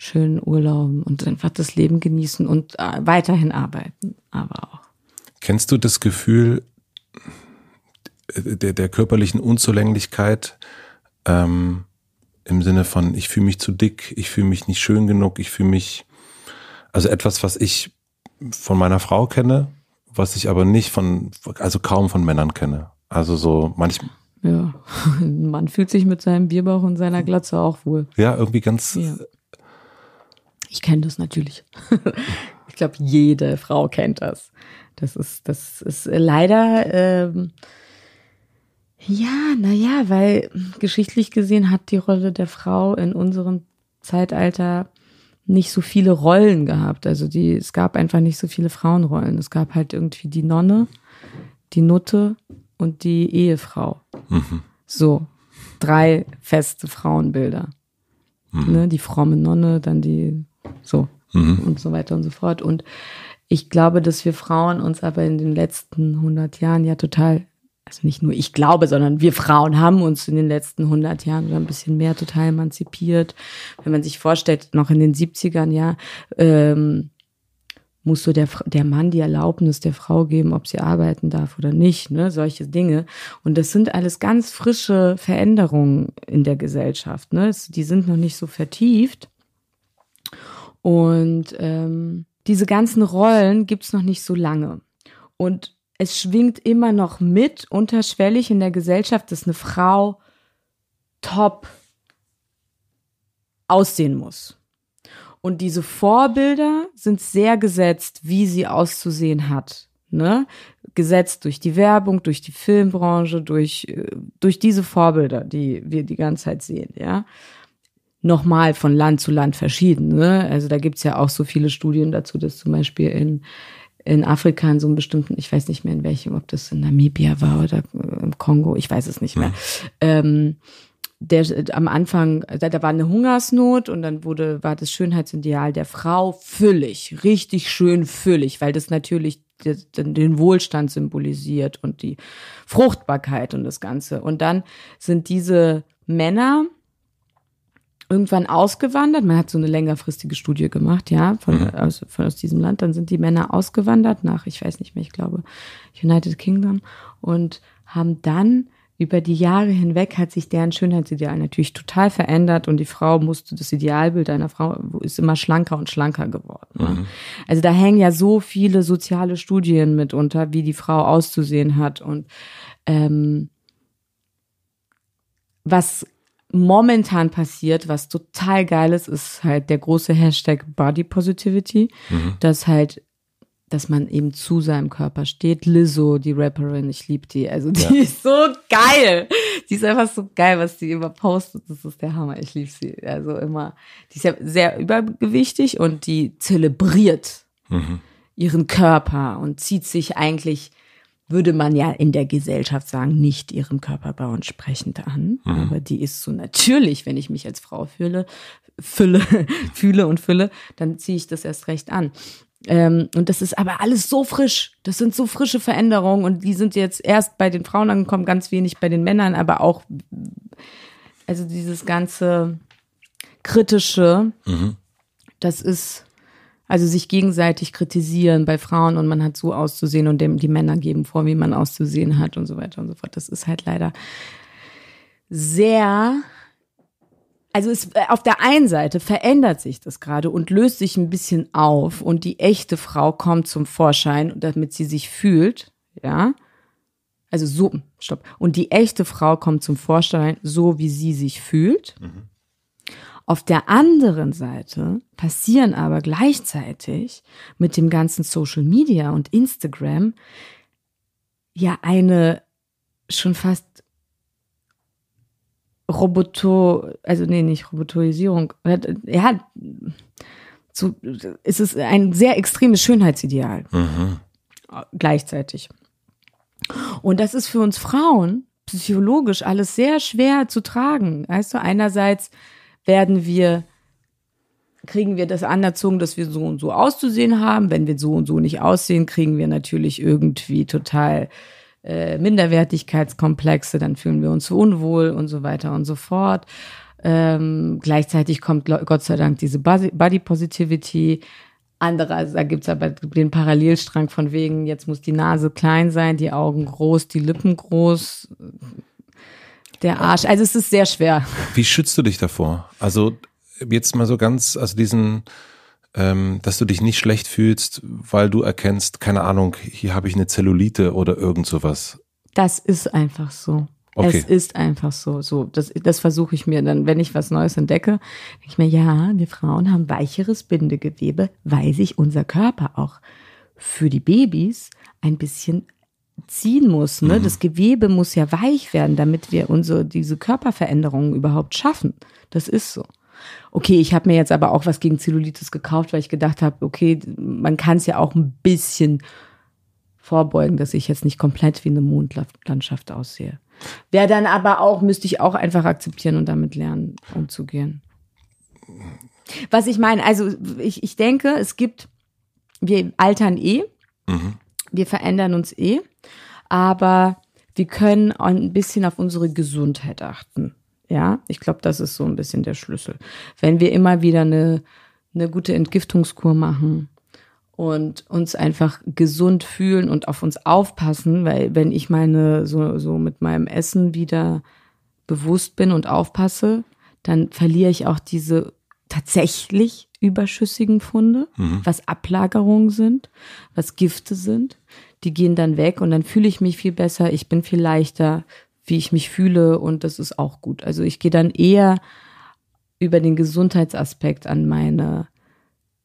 schönen urlauben und einfach das Leben genießen und äh, weiterhin arbeiten, aber auch. Kennst du das Gefühl der, der körperlichen Unzulänglichkeit ähm, im Sinne von, ich fühle mich zu dick, ich fühle mich nicht schön genug, ich fühle mich, also etwas, was ich von meiner Frau kenne, was ich aber nicht von, also kaum von Männern kenne. Also so manchmal. Ja, ein Mann fühlt sich mit seinem Bierbauch und seiner Glatze auch wohl. Ja, irgendwie ganz ja. Ich kenne das natürlich. ich glaube, jede Frau kennt das. Das ist, das ist leider, ähm, ja, naja, weil geschichtlich gesehen hat die Rolle der Frau in unserem Zeitalter nicht so viele Rollen gehabt. Also die, es gab einfach nicht so viele Frauenrollen. Es gab halt irgendwie die Nonne, die Nutte und die Ehefrau. Mhm. So, drei feste Frauenbilder. Mhm. Ne, die fromme Nonne, dann die so mhm. und so weiter und so fort. Und ich glaube, dass wir Frauen uns aber in den letzten 100 Jahren ja total, also nicht nur ich glaube, sondern wir Frauen haben uns in den letzten 100 Jahren ein bisschen mehr total emanzipiert. Wenn man sich vorstellt, noch in den 70ern, ja, ähm, muss so der, der Mann die Erlaubnis der Frau geben, ob sie arbeiten darf oder nicht, ne? solche Dinge. Und das sind alles ganz frische Veränderungen in der Gesellschaft. Ne? Die sind noch nicht so vertieft. Und ähm, diese ganzen Rollen gibt es noch nicht so lange. Und es schwingt immer noch mit, unterschwellig in der Gesellschaft, dass eine Frau top aussehen muss. Und diese Vorbilder sind sehr gesetzt, wie sie auszusehen hat. Ne? Gesetzt durch die Werbung, durch die Filmbranche, durch, äh, durch diese Vorbilder, die wir die ganze Zeit sehen, ja nochmal von Land zu Land verschieden. Ne? Also da gibt's ja auch so viele Studien dazu, dass zum Beispiel in, in Afrika in so einem bestimmten, ich weiß nicht mehr in welchem, ob das in Namibia war oder im Kongo, ich weiß es nicht mehr. Mhm. Ähm, der am Anfang, da, da war eine Hungersnot und dann wurde, war das Schönheitsideal der Frau füllig, richtig schön füllig, weil das natürlich den Wohlstand symbolisiert und die Fruchtbarkeit und das Ganze. Und dann sind diese Männer, irgendwann ausgewandert. Man hat so eine längerfristige Studie gemacht, ja, von, mhm. aus, von aus diesem Land. Dann sind die Männer ausgewandert nach, ich weiß nicht mehr, ich glaube, United Kingdom und haben dann über die Jahre hinweg hat sich deren Schönheitsideal natürlich total verändert und die Frau musste, das Idealbild einer Frau ist immer schlanker und schlanker geworden. Mhm. Also da hängen ja so viele soziale Studien mit unter, wie die Frau auszusehen hat und ähm, was momentan passiert, was total geil ist, ist halt der große Hashtag Body Positivity, mhm. dass halt dass man eben zu seinem Körper steht. Lizzo, die Rapperin, ich liebe die. Also die ja. ist so geil. Die ist einfach so geil, was die immer postet. Das ist der Hammer. Ich liebe sie. Also immer. Die ist ja sehr übergewichtig und die zelebriert mhm. ihren Körper und zieht sich eigentlich würde man ja in der Gesellschaft sagen, nicht ihrem Körperbau entsprechend an. Mhm. Aber die ist so natürlich, wenn ich mich als Frau fühle, fülle, fühle und fülle, dann ziehe ich das erst recht an. Ähm, und das ist aber alles so frisch. Das sind so frische Veränderungen und die sind jetzt erst bei den Frauen angekommen, ganz wenig bei den Männern, aber auch, also dieses ganze kritische, mhm. das ist also sich gegenseitig kritisieren bei Frauen und man hat so auszusehen und dem, die Männer geben vor, wie man auszusehen hat und so weiter und so fort. Das ist halt leider sehr also es, äh, auf der einen Seite verändert sich das gerade und löst sich ein bisschen auf und die echte Frau kommt zum Vorschein, damit sie sich fühlt, ja. Also so, stopp. Und die echte Frau kommt zum Vorschein, so wie sie sich fühlt. Mhm. Auf der anderen Seite passieren aber gleichzeitig mit dem ganzen Social Media und Instagram ja eine schon fast Roboto, also nee, nicht Robotoisierung. Ja, so, es ist ein sehr extremes Schönheitsideal. Mhm. Gleichzeitig. Und das ist für uns Frauen psychologisch alles sehr schwer zu tragen. Weißt du, einerseits werden wir kriegen wir das anerzogen, dass wir so und so auszusehen haben. Wenn wir so und so nicht aussehen, kriegen wir natürlich irgendwie total äh, Minderwertigkeitskomplexe, dann fühlen wir uns unwohl und so weiter und so fort. Ähm, gleichzeitig kommt Gott sei Dank diese Body Positivity. Andererseits, da es aber den Parallelstrang von wegen, jetzt muss die Nase klein sein, die Augen groß, die Lippen groß, der Arsch. Also es ist sehr schwer. Wie schützt du dich davor? Also jetzt mal so ganz, also diesen, ähm, dass du dich nicht schlecht fühlst, weil du erkennst, keine Ahnung, hier habe ich eine Zellulite oder irgend sowas. Das ist einfach so. Okay. Es ist einfach so. so das das versuche ich mir dann, wenn ich was Neues entdecke, denke ich mir, ja, wir Frauen haben weicheres Bindegewebe, weil sich unser Körper auch für die Babys ein bisschen ziehen muss. Ne? Mhm. Das Gewebe muss ja weich werden, damit wir unsere, diese Körperveränderungen überhaupt schaffen. Das ist so. Okay, ich habe mir jetzt aber auch was gegen Zellulitis gekauft, weil ich gedacht habe, okay, man kann es ja auch ein bisschen vorbeugen, dass ich jetzt nicht komplett wie eine Mondlandschaft aussehe. Wäre dann aber auch, müsste ich auch einfach akzeptieren und damit lernen, umzugehen. Was ich meine, also ich, ich denke, es gibt, wir altern eh, wir verändern uns eh, aber wir können ein bisschen auf unsere Gesundheit achten. Ja, ich glaube, das ist so ein bisschen der Schlüssel. Wenn wir immer wieder eine, eine gute Entgiftungskur machen und uns einfach gesund fühlen und auf uns aufpassen, weil wenn ich meine, so, so mit meinem Essen wieder bewusst bin und aufpasse, dann verliere ich auch diese tatsächlich überschüssigen Funde, mhm. was Ablagerungen sind, was Gifte sind. Die gehen dann weg und dann fühle ich mich viel besser, ich bin viel leichter, wie ich mich fühle und das ist auch gut. Also ich gehe dann eher über den Gesundheitsaspekt an meine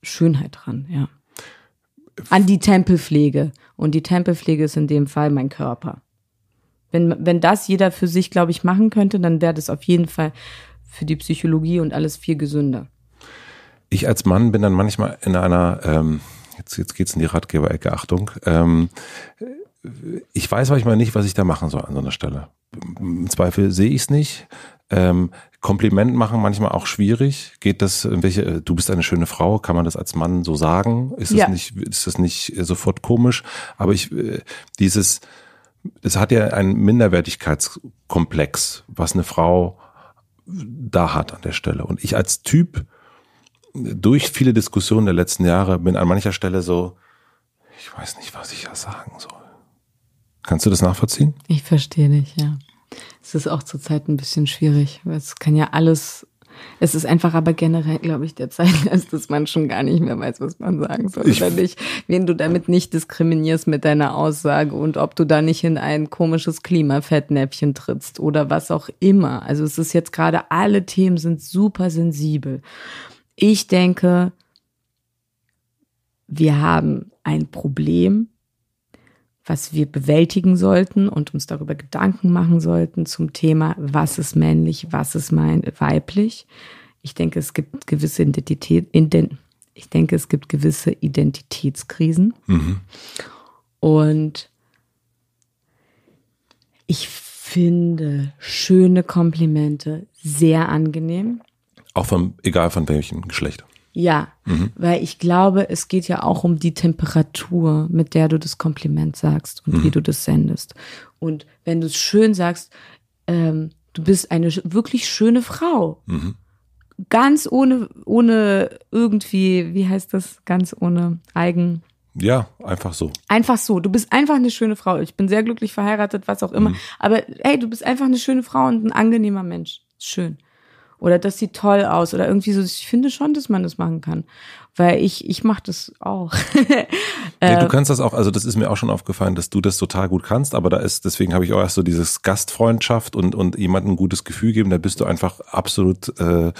Schönheit ran, ja. An die Tempelpflege. Und die Tempelpflege ist in dem Fall mein Körper. Wenn, wenn das jeder für sich, glaube ich, machen könnte, dann wäre das auf jeden Fall für die Psychologie und alles viel gesünder ich als Mann bin dann manchmal in einer, ähm, jetzt, jetzt geht's in die Ratgeber-Ecke, Achtung, ähm, ich weiß manchmal nicht, was ich da machen soll an so einer Stelle. Im Zweifel sehe ich es nicht. Ähm, Kompliment machen manchmal auch schwierig. Geht das, äh, welche, äh, du bist eine schöne Frau, kann man das als Mann so sagen? Ist ja. das nicht, ist das nicht äh, sofort komisch? Aber ich, dieses, es hat ja einen Minderwertigkeitskomplex, was eine Frau da hat an der Stelle. Und ich als Typ durch viele Diskussionen der letzten Jahre bin an mancher Stelle so, ich weiß nicht, was ich ja sagen soll. Kannst du das nachvollziehen? Ich verstehe dich, ja. Es ist auch zurzeit ein bisschen schwierig, es kann ja alles es ist einfach aber generell, glaube ich, der Zeitgeist, dass man schon gar nicht mehr weiß, was man sagen soll ich oder nicht. Wen du damit nicht diskriminierst mit deiner Aussage und ob du da nicht in ein komisches Klimafettnäpfchen trittst oder was auch immer. Also es ist jetzt gerade, alle Themen sind super sensibel. Ich denke, wir haben ein Problem, was wir bewältigen sollten und uns darüber Gedanken machen sollten zum Thema, was ist männlich, was ist mein, weiblich. Ich denke, es gibt gewisse Identität, Ident, ich denke, es gibt gewisse Identitätskrisen. Mhm. Und ich finde schöne Komplimente sehr angenehm. Auch von, egal von welchem Geschlecht. Ja, mhm. weil ich glaube, es geht ja auch um die Temperatur, mit der du das Kompliment sagst und mhm. wie du das sendest. Und wenn du es schön sagst, ähm, du bist eine wirklich schöne Frau. Mhm. Ganz ohne, ohne irgendwie, wie heißt das, ganz ohne Eigen. Ja, einfach so. Einfach so. Du bist einfach eine schöne Frau. Ich bin sehr glücklich verheiratet, was auch immer. Mhm. Aber hey, du bist einfach eine schöne Frau und ein angenehmer Mensch. Schön oder das sieht toll aus oder irgendwie so. Ich finde schon, dass man das machen kann, weil ich ich mache das auch. ja, du äh, kannst das auch. Also das ist mir auch schon aufgefallen, dass du das total gut kannst. Aber da ist deswegen habe ich auch erst so dieses Gastfreundschaft und und jemandem ein gutes Gefühl geben. Da bist du einfach absolut äh,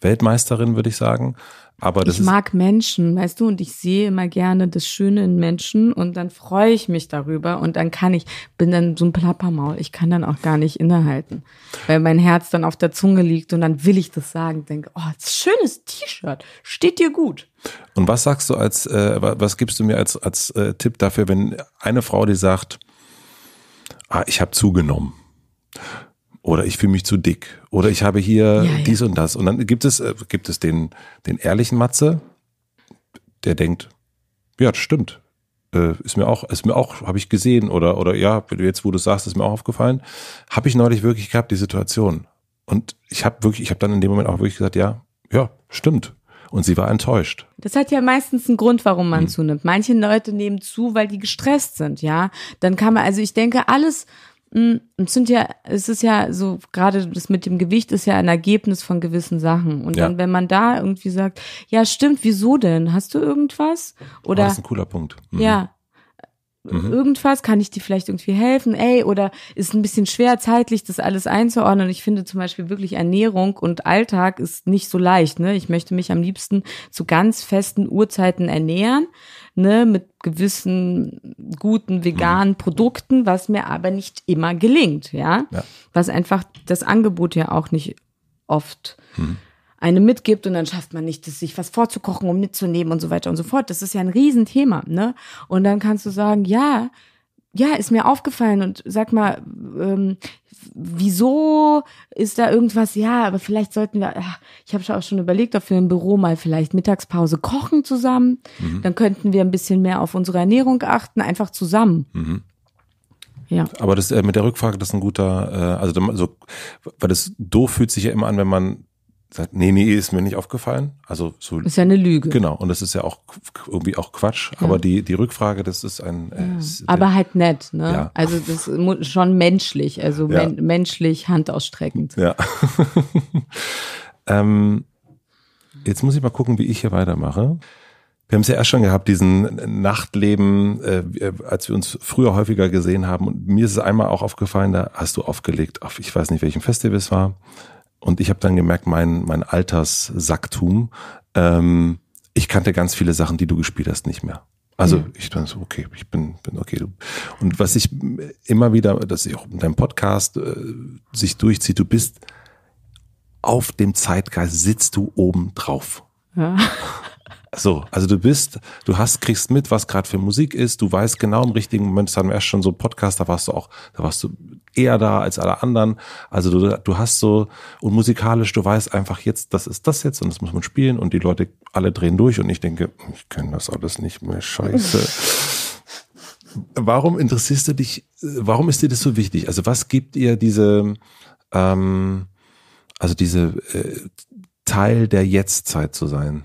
Weltmeisterin, würde ich sagen. Aber das ich mag Menschen, weißt du, und ich sehe immer gerne das Schöne in Menschen und dann freue ich mich darüber und dann kann ich, bin dann so ein Plappermaul. Ich kann dann auch gar nicht innehalten, weil mein Herz dann auf der Zunge liegt und dann will ich das sagen, denke, oh, schönes T-Shirt, steht dir gut. Und was sagst du als, äh, was gibst du mir als, als äh, Tipp dafür, wenn eine Frau dir sagt, ah, ich habe zugenommen? oder ich fühle mich zu dick oder ich habe hier ja, dies und das. Und dann gibt es, äh, gibt es den, den ehrlichen Matze, der denkt, ja, das stimmt. Äh, ist mir auch, ist mir auch, habe ich gesehen oder, oder ja, jetzt wo du sagst, ist mir auch aufgefallen. Habe ich neulich wirklich gehabt, die Situation. Und ich habe wirklich, ich habe dann in dem Moment auch wirklich gesagt, ja, ja, stimmt. Und sie war enttäuscht. Das hat ja meistens einen Grund, warum man mhm. zunimmt. Manche Leute nehmen zu, weil die gestresst sind, ja. Dann kann man, also ich denke, alles, hm, es sind ja, es ist ja so, gerade das mit dem Gewicht ist ja ein Ergebnis von gewissen Sachen. Und ja. dann, wenn man da irgendwie sagt, ja, stimmt, wieso denn? Hast du irgendwas? Oder, oh, das ist ein cooler Punkt. Mhm. Ja, mhm. irgendwas, kann ich dir vielleicht irgendwie helfen, ey, oder ist ein bisschen schwer zeitlich, das alles einzuordnen. Ich finde zum Beispiel wirklich Ernährung und Alltag ist nicht so leicht, ne. Ich möchte mich am liebsten zu ganz festen Uhrzeiten ernähren, ne, mit gewissen guten veganen mhm. Produkten, was mir aber nicht immer gelingt, ja? ja? Was einfach das Angebot ja auch nicht oft mhm eine mitgibt und dann schafft man nicht, sich was vorzukochen, um mitzunehmen und so weiter und so fort. Das ist ja ein Riesenthema, ne? Und dann kannst du sagen, ja, ja, ist mir aufgefallen und sag mal, ähm, wieso ist da irgendwas? Ja, aber vielleicht sollten wir, ach, ich habe auch schon überlegt, ob wir im Büro mal vielleicht Mittagspause kochen zusammen. Mhm. Dann könnten wir ein bisschen mehr auf unsere Ernährung achten, einfach zusammen. Mhm. Ja. Aber das äh, mit der Rückfrage, das ist ein guter, äh, also so, weil das doof fühlt sich ja immer an, wenn man sagt, nee, nee, ist mir nicht aufgefallen. Also so ist ja eine Lüge. Genau, und das ist ja auch irgendwie auch Quatsch. Ja. Aber die, die Rückfrage, das ist ein. Äh, ja. Äh, aber halt nett, ne? Ja. Also das ist schon menschlich, also men menschlich handausstreckend. Ja. ähm, jetzt muss ich mal gucken, wie ich hier weitermache. Wir haben es ja erst schon gehabt, diesen Nachtleben, äh, äh, als wir uns früher häufiger gesehen haben. Und mir ist es einmal auch aufgefallen, da hast du aufgelegt auf, ich weiß nicht, welchem Festival es war. Und ich habe dann gemerkt, mein, mein Alterssacktum, ähm, ich kannte ganz viele Sachen, die du gespielt hast, nicht mehr. Also mhm. ich dann so, okay, ich bin, bin okay. Und was ich immer wieder, dass ich auch in deinem Podcast äh, sich durchzieht, du bist auf dem Zeitgeist, sitzt du oben drauf. Ja. So, also du bist, du hast, kriegst mit, was gerade für Musik ist, du weißt genau im richtigen Moment, das haben wir erst schon so einen Podcast, da warst du auch, da warst du eher da als alle anderen. Also du, du hast so, und musikalisch, du weißt einfach jetzt, das ist das jetzt und das muss man spielen und die Leute alle drehen durch und ich denke, ich kenne das alles nicht mehr, scheiße. warum interessierst du dich, warum ist dir das so wichtig? Also was gibt ihr diese, ähm, also diese äh, Teil der Jetztzeit zu sein?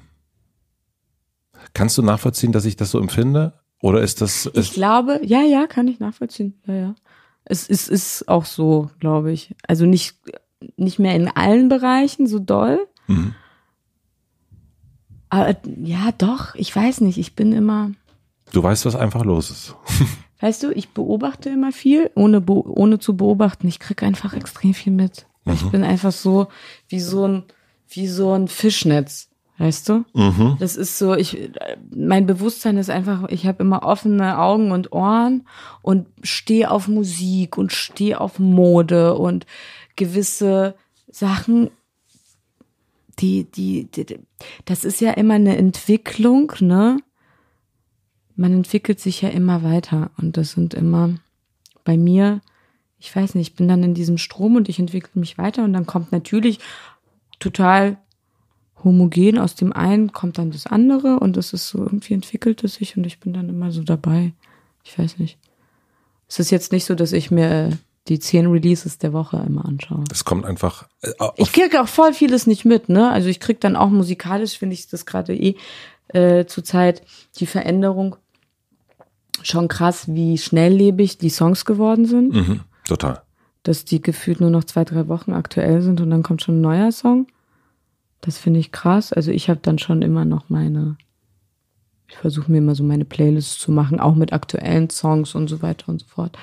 Kannst du nachvollziehen, dass ich das so empfinde? Oder ist das. Ist ich glaube, ja, ja, kann ich nachvollziehen. Ja, ja. Es ist, ist auch so, glaube ich. Also nicht, nicht mehr in allen Bereichen so doll. Mhm. Aber, ja, doch, ich weiß nicht. Ich bin immer. Du weißt, was einfach los ist. weißt du, ich beobachte immer viel, ohne, ohne zu beobachten. Ich kriege einfach extrem viel mit. Mhm. Ich bin einfach so wie so ein, wie so ein Fischnetz. Weißt du? Mhm. Das ist so, ich, mein Bewusstsein ist einfach, ich habe immer offene Augen und Ohren und stehe auf Musik und stehe auf Mode und gewisse Sachen, die, die, die, das ist ja immer eine Entwicklung, ne? Man entwickelt sich ja immer weiter und das sind immer bei mir, ich weiß nicht, ich bin dann in diesem Strom und ich entwickle mich weiter und dann kommt natürlich total homogen, aus dem einen kommt dann das andere und es ist so, irgendwie entwickelt es sich und ich bin dann immer so dabei. Ich weiß nicht. Es ist jetzt nicht so, dass ich mir äh, die zehn Releases der Woche immer anschaue. Das kommt einfach. Äh, ich kriege auch voll vieles nicht mit, ne? Also ich kriege dann auch musikalisch, finde ich das gerade eh äh, zurzeit, die Veränderung schon krass, wie schnelllebig die Songs geworden sind. Mhm, total. Dass die gefühlt nur noch zwei, drei Wochen aktuell sind und dann kommt schon ein neuer Song. Das finde ich krass. Also ich habe dann schon immer noch meine, ich versuche mir immer so meine Playlists zu machen, auch mit aktuellen Songs und so weiter und so fort.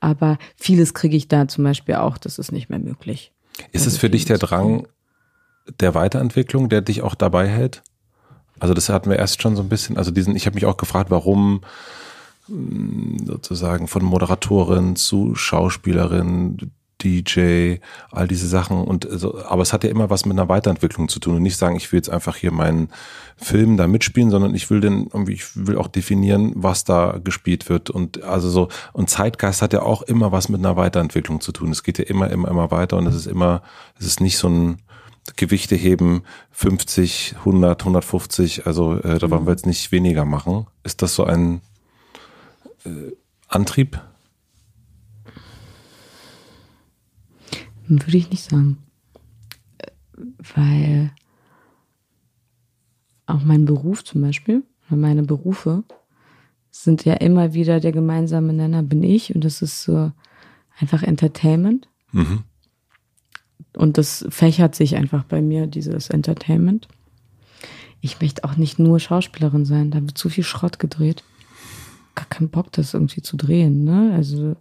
Aber vieles kriege ich da zum Beispiel auch, das ist nicht mehr möglich. Ist also es für dich der Drang der Weiterentwicklung, der dich auch dabei hält? Also das hatten wir erst schon so ein bisschen, also diesen, ich habe mich auch gefragt, warum hm, sozusagen von Moderatorin zu Schauspielerin, DJ, all diese Sachen und so, aber es hat ja immer was mit einer Weiterentwicklung zu tun und nicht sagen, ich will jetzt einfach hier meinen Film da mitspielen, sondern ich will den irgendwie, ich will auch definieren, was da gespielt wird und also so und Zeitgeist hat ja auch immer was mit einer Weiterentwicklung zu tun. Es geht ja immer immer immer weiter und es ist immer, es ist nicht so ein Gewichte heben 50, 100, 150, also äh, da wollen wir mhm. jetzt nicht weniger machen. Ist das so ein äh, Antrieb? Würde ich nicht sagen. Äh, weil auch mein Beruf zum Beispiel, meine Berufe sind ja immer wieder der gemeinsame Nenner bin ich und das ist so einfach Entertainment. Mhm. Und das fächert sich einfach bei mir, dieses Entertainment. Ich möchte auch nicht nur Schauspielerin sein, da wird zu viel Schrott gedreht. Gar keinen Bock, das irgendwie zu drehen, ne? Also.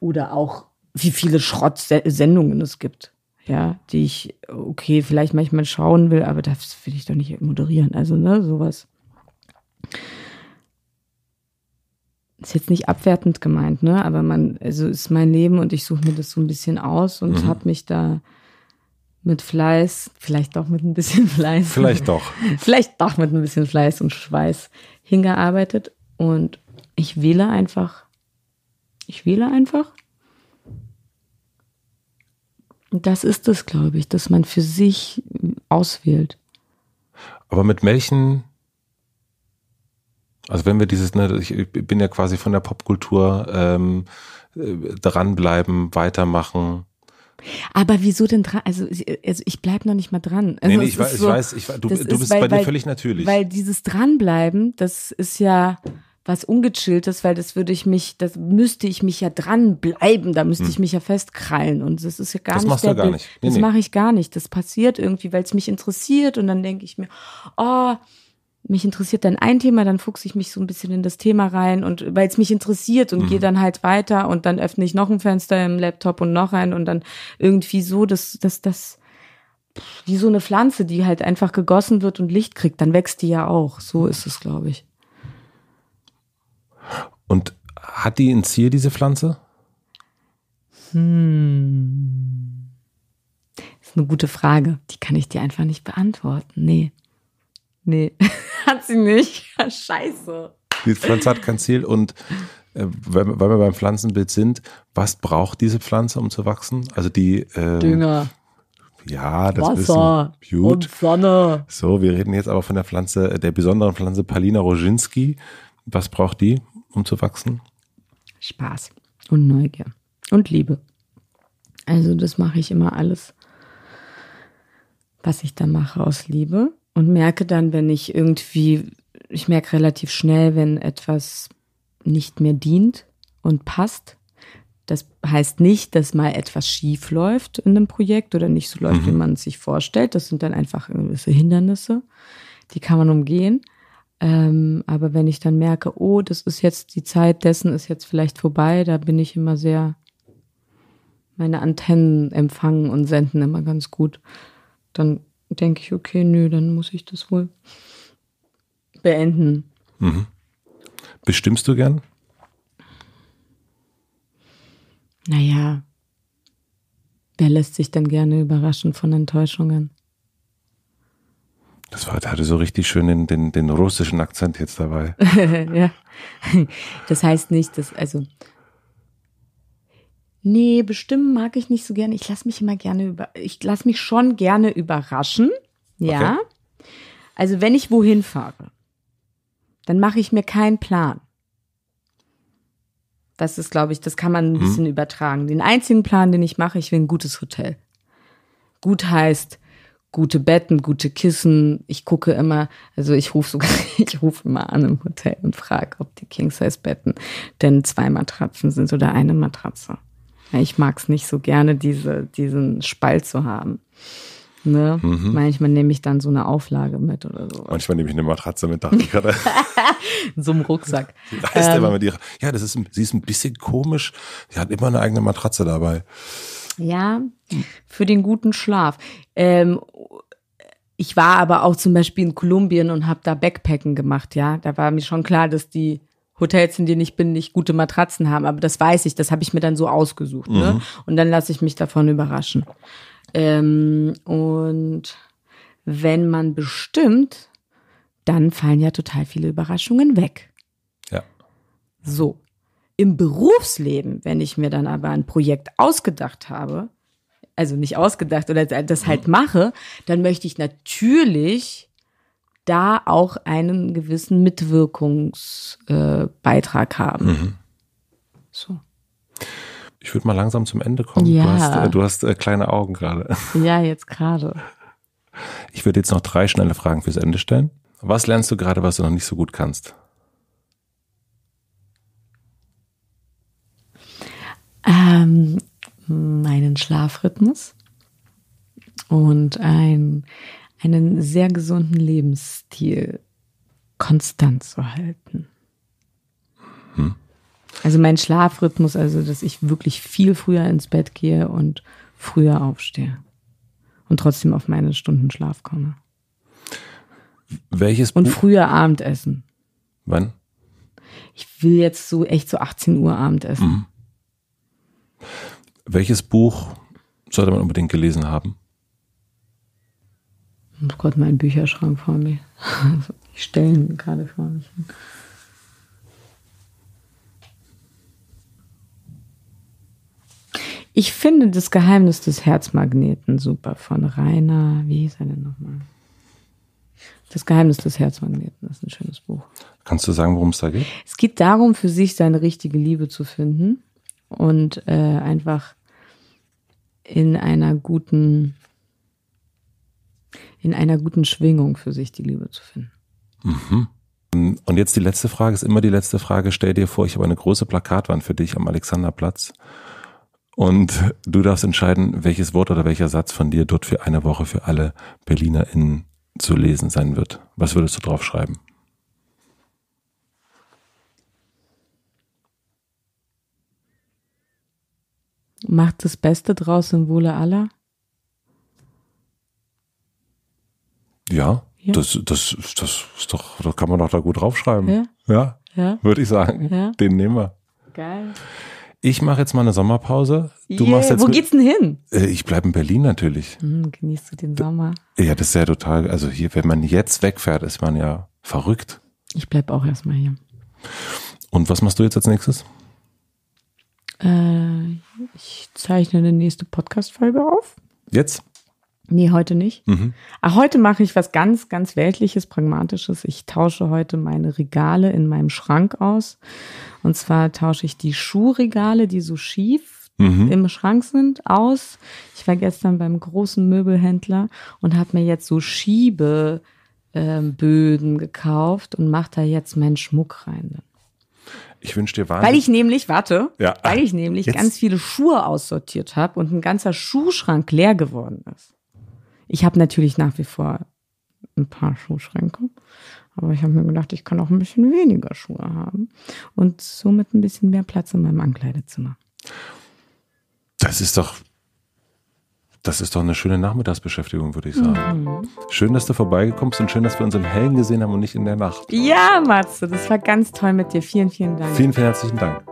Oder auch wie viele Schrottsendungen es gibt, ja, die ich, okay, vielleicht manchmal schauen will, aber das will ich doch nicht moderieren. Also, ne, sowas. Ist jetzt nicht abwertend gemeint, ne? Aber man, also ist mein Leben und ich suche mir das so ein bisschen aus und mhm. habe mich da mit Fleiß, vielleicht doch mit ein bisschen Fleiß. Vielleicht doch. vielleicht doch mit ein bisschen Fleiß und Schweiß hingearbeitet. Und ich wähle einfach. Ich wähle einfach. Das ist es, glaube ich, dass man für sich auswählt. Aber mit welchen, also wenn wir dieses, ne, ich bin ja quasi von der Popkultur ähm, äh, dranbleiben, weitermachen, aber wieso denn dran? Also, also ich bleibe noch nicht mal dran. Also nee, nee ich, weiß, so, ich weiß, ich du, du bist weil, bei dir weil, völlig natürlich. Weil dieses Dranbleiben, das ist ja, was Ungechilltes, weil das würde ich mich, das müsste ich mich ja dranbleiben, da müsste hm. ich mich ja festkrallen und das ist ja gar das nicht. Das machst du ja gar nicht. Nee, das nee. mache ich gar nicht. Das passiert irgendwie, weil es mich interessiert und dann denke ich mir, oh, mich interessiert dann ein Thema, dann fuchse ich mich so ein bisschen in das Thema rein und weil es mich interessiert und mhm. gehe dann halt weiter und dann öffne ich noch ein Fenster im Laptop und noch ein und dann irgendwie so, dass das, das wie so eine Pflanze, die halt einfach gegossen wird und Licht kriegt, dann wächst die ja auch. So ist es, glaube ich. Und hat die ein Ziel, diese Pflanze? Hm. Das ist eine gute Frage. Die kann ich dir einfach nicht beantworten. Nee. Nee, hat sie nicht. Scheiße. Die Pflanze hat kein Ziel und äh, weil, wir beim Pflanzenbild sind, was braucht diese Pflanze, um zu wachsen? Also die äh, Dünger. Ja, das Wasser und Sonne. So, wir reden jetzt aber von der Pflanze, äh, der besonderen Pflanze Palina Roginski. Was braucht die? um zu wachsen? Spaß und Neugier und Liebe. Also das mache ich immer alles, was ich da mache, aus Liebe und merke dann, wenn ich irgendwie, ich merke relativ schnell, wenn etwas nicht mehr dient und passt. Das heißt nicht, dass mal etwas schief läuft in einem Projekt oder nicht so läuft, mhm. wie man es sich vorstellt. Das sind dann einfach gewisse Hindernisse, die kann man umgehen. Ähm, aber wenn ich dann merke, oh, das ist jetzt die Zeit dessen, ist jetzt vielleicht vorbei, da bin ich immer sehr, meine Antennen empfangen und senden immer ganz gut. Dann denke ich, okay, nö, dann muss ich das wohl beenden. Mhm. Bestimmst du gern? Naja, wer lässt sich denn gerne überraschen von Enttäuschungen? Das war, da hatte so richtig schön den, den, den russischen Akzent jetzt dabei. ja. Das heißt nicht, dass, also. Nee, bestimmen mag ich nicht so gerne. Ich lasse mich immer gerne über, ich lasse mich schon gerne überraschen. Ja. Okay. Also, wenn ich wohin fahre, dann mache ich mir keinen Plan. Das ist, glaube ich, das kann man ein mhm. bisschen hm. übertragen. Den einzigen Plan, den ich mache, ich will ein gutes Hotel. Gut heißt, gute Betten, gute Kissen. Ich gucke immer, also ich rufe sogar, ich rufe immer an im Hotel und frage, ob die King-Size-Betten denn zwei Matratzen sind oder eine Matratze. Ich mag es nicht so gerne, diese, diesen Spalt zu haben. Ne? Mhm. Manchmal nehme ich dann so eine Auflage mit oder so. Manchmal nehme ich eine Matratze mit, dachte ich gerade. In so einem Rucksack. ähm, immer mit ihrer. Ja, das ist, sie ist ein bisschen komisch. Sie hat immer eine eigene Matratze dabei. Ja, für den guten Schlaf. Ähm, ich war aber auch zum Beispiel in Kolumbien und habe da Backpacken gemacht, ja. Da war mir schon klar, dass die Hotels, in denen ich bin, nicht gute Matratzen haben. Aber das weiß ich, das habe ich mir dann so ausgesucht. Ne? Mhm. Ne? Und dann lasse ich mich davon überraschen. Ähm, und wenn man bestimmt, dann fallen ja total viele Überraschungen weg. Ja. So. Im Berufsleben, wenn ich mir dann aber ein Projekt ausgedacht habe, also nicht ausgedacht oder das halt mhm. mache, dann möchte ich natürlich da auch einen gewissen Mitwirkungsbeitrag äh, haben. Mhm. So. Ich würde mal langsam zum Ende kommen. Ja. Du hast, äh, du hast äh, kleine Augen gerade. Ja, jetzt gerade. Ich würde jetzt noch drei schnelle Fragen fürs Ende stellen. Was lernst du gerade, was du noch nicht so gut kannst? ähm, meinen Schlafrhythmus und ein, einen sehr gesunden Lebensstil konstant zu halten. Hm. Also mein Schlafrhythmus, also dass ich wirklich viel früher ins Bett gehe und früher aufstehe und trotzdem auf meine Stunden Schlaf komme. Welches Und früher Abendessen. Wann? Ich will jetzt so echt so 18 Uhr Abendessen. Mhm. Welches Buch sollte man unbedingt gelesen haben? Oh Gott, mein Bücherschrank vor mir. Also die Stellen gerade vor mich. Ich finde das Geheimnis des Herzmagneten super von Rainer. Wie hieß er denn nochmal? Das Geheimnis des Herzmagneten ist ein schönes Buch. Kannst du sagen, worum es da geht? Es geht darum, für sich seine richtige Liebe zu finden und äh, einfach in einer guten, in einer guten Schwingung für sich die Liebe zu finden. Mhm. Und jetzt die letzte Frage, ist immer die letzte Frage. Stell dir vor, ich habe eine große Plakatwand für dich am Alexanderplatz. Und du darfst entscheiden, welches Wort oder welcher Satz von dir dort für eine Woche für alle BerlinerInnen zu lesen sein wird. Was würdest du drauf draufschreiben? Macht das Beste draus im Wohle aller? Ja, ja. Das, das, das ist doch, das kann man doch da gut draufschreiben. Ja. ja, ja. würde ich sagen. Ja. Den nehmen wir. Geil. Ich mache jetzt mal eine Sommerpause. Du yeah. machst jetzt Wo geht's denn hin? Äh, ich bleibe in Berlin natürlich. Hm, genießt du den Sommer? Ja, das ist ja total. Also hier, wenn man jetzt wegfährt, ist man ja verrückt. Ich bleibe auch erstmal hier. Und was machst du jetzt als nächstes? Äh, ich zeichne eine nächste Podcast-Folge auf. Jetzt? Nee, heute nicht. Mhm. Ach, heute mache ich was ganz, ganz Weltliches, Pragmatisches. Ich tausche heute meine Regale in meinem Schrank aus. Und zwar tausche ich die Schuhregale, die so schief mhm. im Schrank sind, aus. Ich war gestern beim großen Möbelhändler und habe mir jetzt so Schiebeböden ähm, gekauft und mache da jetzt meinen Schmuck rein. Ich wünsche dir wahnsinnig. Weil ich nämlich, warte, ja. weil ich nämlich Jetzt. ganz viele Schuhe aussortiert habe und ein ganzer Schuhschrank leer geworden ist. Ich habe natürlich nach wie vor ein paar Schuhschränke, aber ich habe mir gedacht, ich kann auch ein bisschen weniger Schuhe haben und somit ein bisschen mehr Platz in meinem Ankleidezimmer. Das ist doch das ist doch eine schöne Nachmittagsbeschäftigung, würde ich sagen. Mhm. Schön, dass du vorbeigekommen bist und schön, dass wir uns im Hellen gesehen haben und nicht in der Nacht. Ja, Matze, das war ganz toll mit dir. Vielen, vielen Dank. Vielen, vielen herzlichen Dank.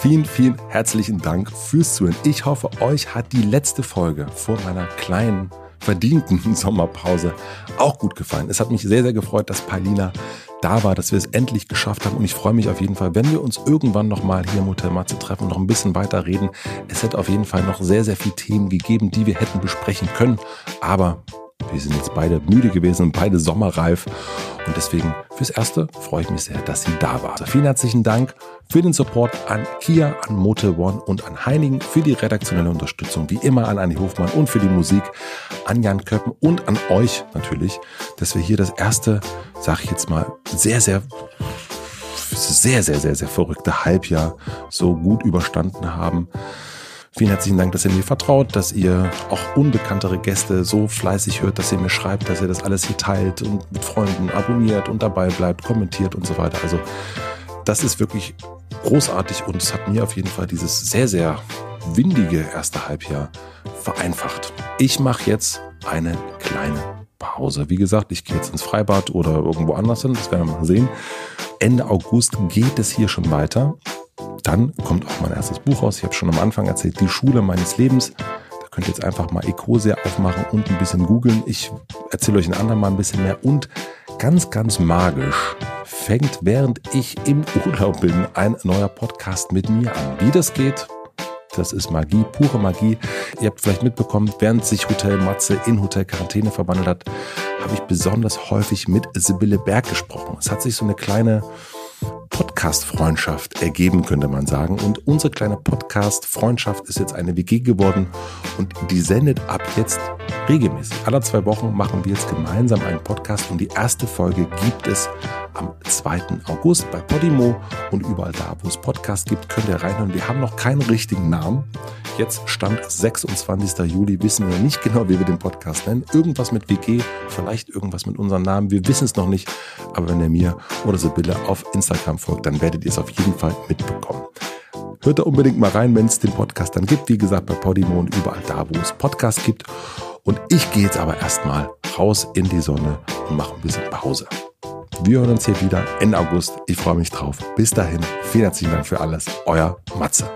Vielen, vielen herzlichen Dank fürs Zuhören. Ich hoffe, euch hat die letzte Folge vor meiner kleinen verdienten Sommerpause auch gut gefallen. Es hat mich sehr, sehr gefreut, dass Paulina da war, dass wir es endlich geschafft haben. Und ich freue mich auf jeden Fall, wenn wir uns irgendwann nochmal hier im Hotel Matze treffen und noch ein bisschen weiter reden. Es hätte auf jeden Fall noch sehr, sehr viele Themen gegeben, die wir hätten besprechen können. Aber wir sind jetzt beide müde gewesen und beide sommerreif. Und deswegen fürs Erste freue ich mich sehr, dass sie da war. Also vielen herzlichen Dank für den Support an Kia, an Mote One und an Heinigen, für die redaktionelle Unterstützung wie immer an Anni Hofmann und für die Musik an Jan Köppen und an euch natürlich, dass wir hier das erste, sag ich jetzt mal, sehr, sehr sehr, sehr, sehr, sehr verrückte Halbjahr so gut überstanden haben. Vielen herzlichen Dank, dass ihr mir vertraut, dass ihr auch unbekanntere Gäste so fleißig hört, dass ihr mir schreibt, dass ihr das alles hier teilt und mit Freunden abonniert und dabei bleibt, kommentiert und so weiter. Also das ist wirklich großartig und es hat mir auf jeden Fall dieses sehr, sehr windige erste Halbjahr vereinfacht. Ich mache jetzt eine kleine Pause. Wie gesagt, ich gehe jetzt ins Freibad oder irgendwo anders hin, das werden wir mal sehen. Ende August geht es hier schon weiter. Dann kommt auch mein erstes Buch raus. Ich habe schon am Anfang erzählt, die Schule meines Lebens. Da könnt ihr jetzt einfach mal Ecosia aufmachen und ein bisschen googeln. Ich erzähle euch ein andermal ein bisschen mehr und ganz, ganz magisch fängt, während ich im Urlaub bin, ein neuer Podcast mit mir an. Wie das geht, das ist Magie, pure Magie. Ihr habt vielleicht mitbekommen, während sich Hotel Matze in Hotel Quarantäne verwandelt hat, habe ich besonders häufig mit Sibylle Berg gesprochen. Es hat sich so eine kleine Podcast-Freundschaft ergeben, könnte man sagen. Und unsere kleine Podcast-Freundschaft ist jetzt eine WG geworden und die sendet ab jetzt regelmäßig. Alle zwei Wochen machen wir jetzt gemeinsam einen Podcast und die erste Folge gibt es am 2. August bei Podimo und überall da, wo es Podcasts gibt, könnt ihr reinhören. Wir haben noch keinen richtigen Namen. Jetzt stand 26. Juli, wissen wir nicht genau, wie wir den Podcast nennen. Irgendwas mit WG, vielleicht irgendwas mit unserem Namen. Wir wissen es noch nicht. Aber wenn ihr mir oder Sibylle auf Instagram folgt, dann werdet ihr es auf jeden Fall mitbekommen. Hört da unbedingt mal rein, wenn es den Podcast dann gibt. Wie gesagt, bei Podimo und überall da, wo es Podcasts gibt. Und ich gehe jetzt aber erstmal raus in die Sonne und mache ein bisschen Pause. Wir hören uns hier wieder Ende August. Ich freue mich drauf. Bis dahin, vielen herzlichen Dank für alles. Euer Matze.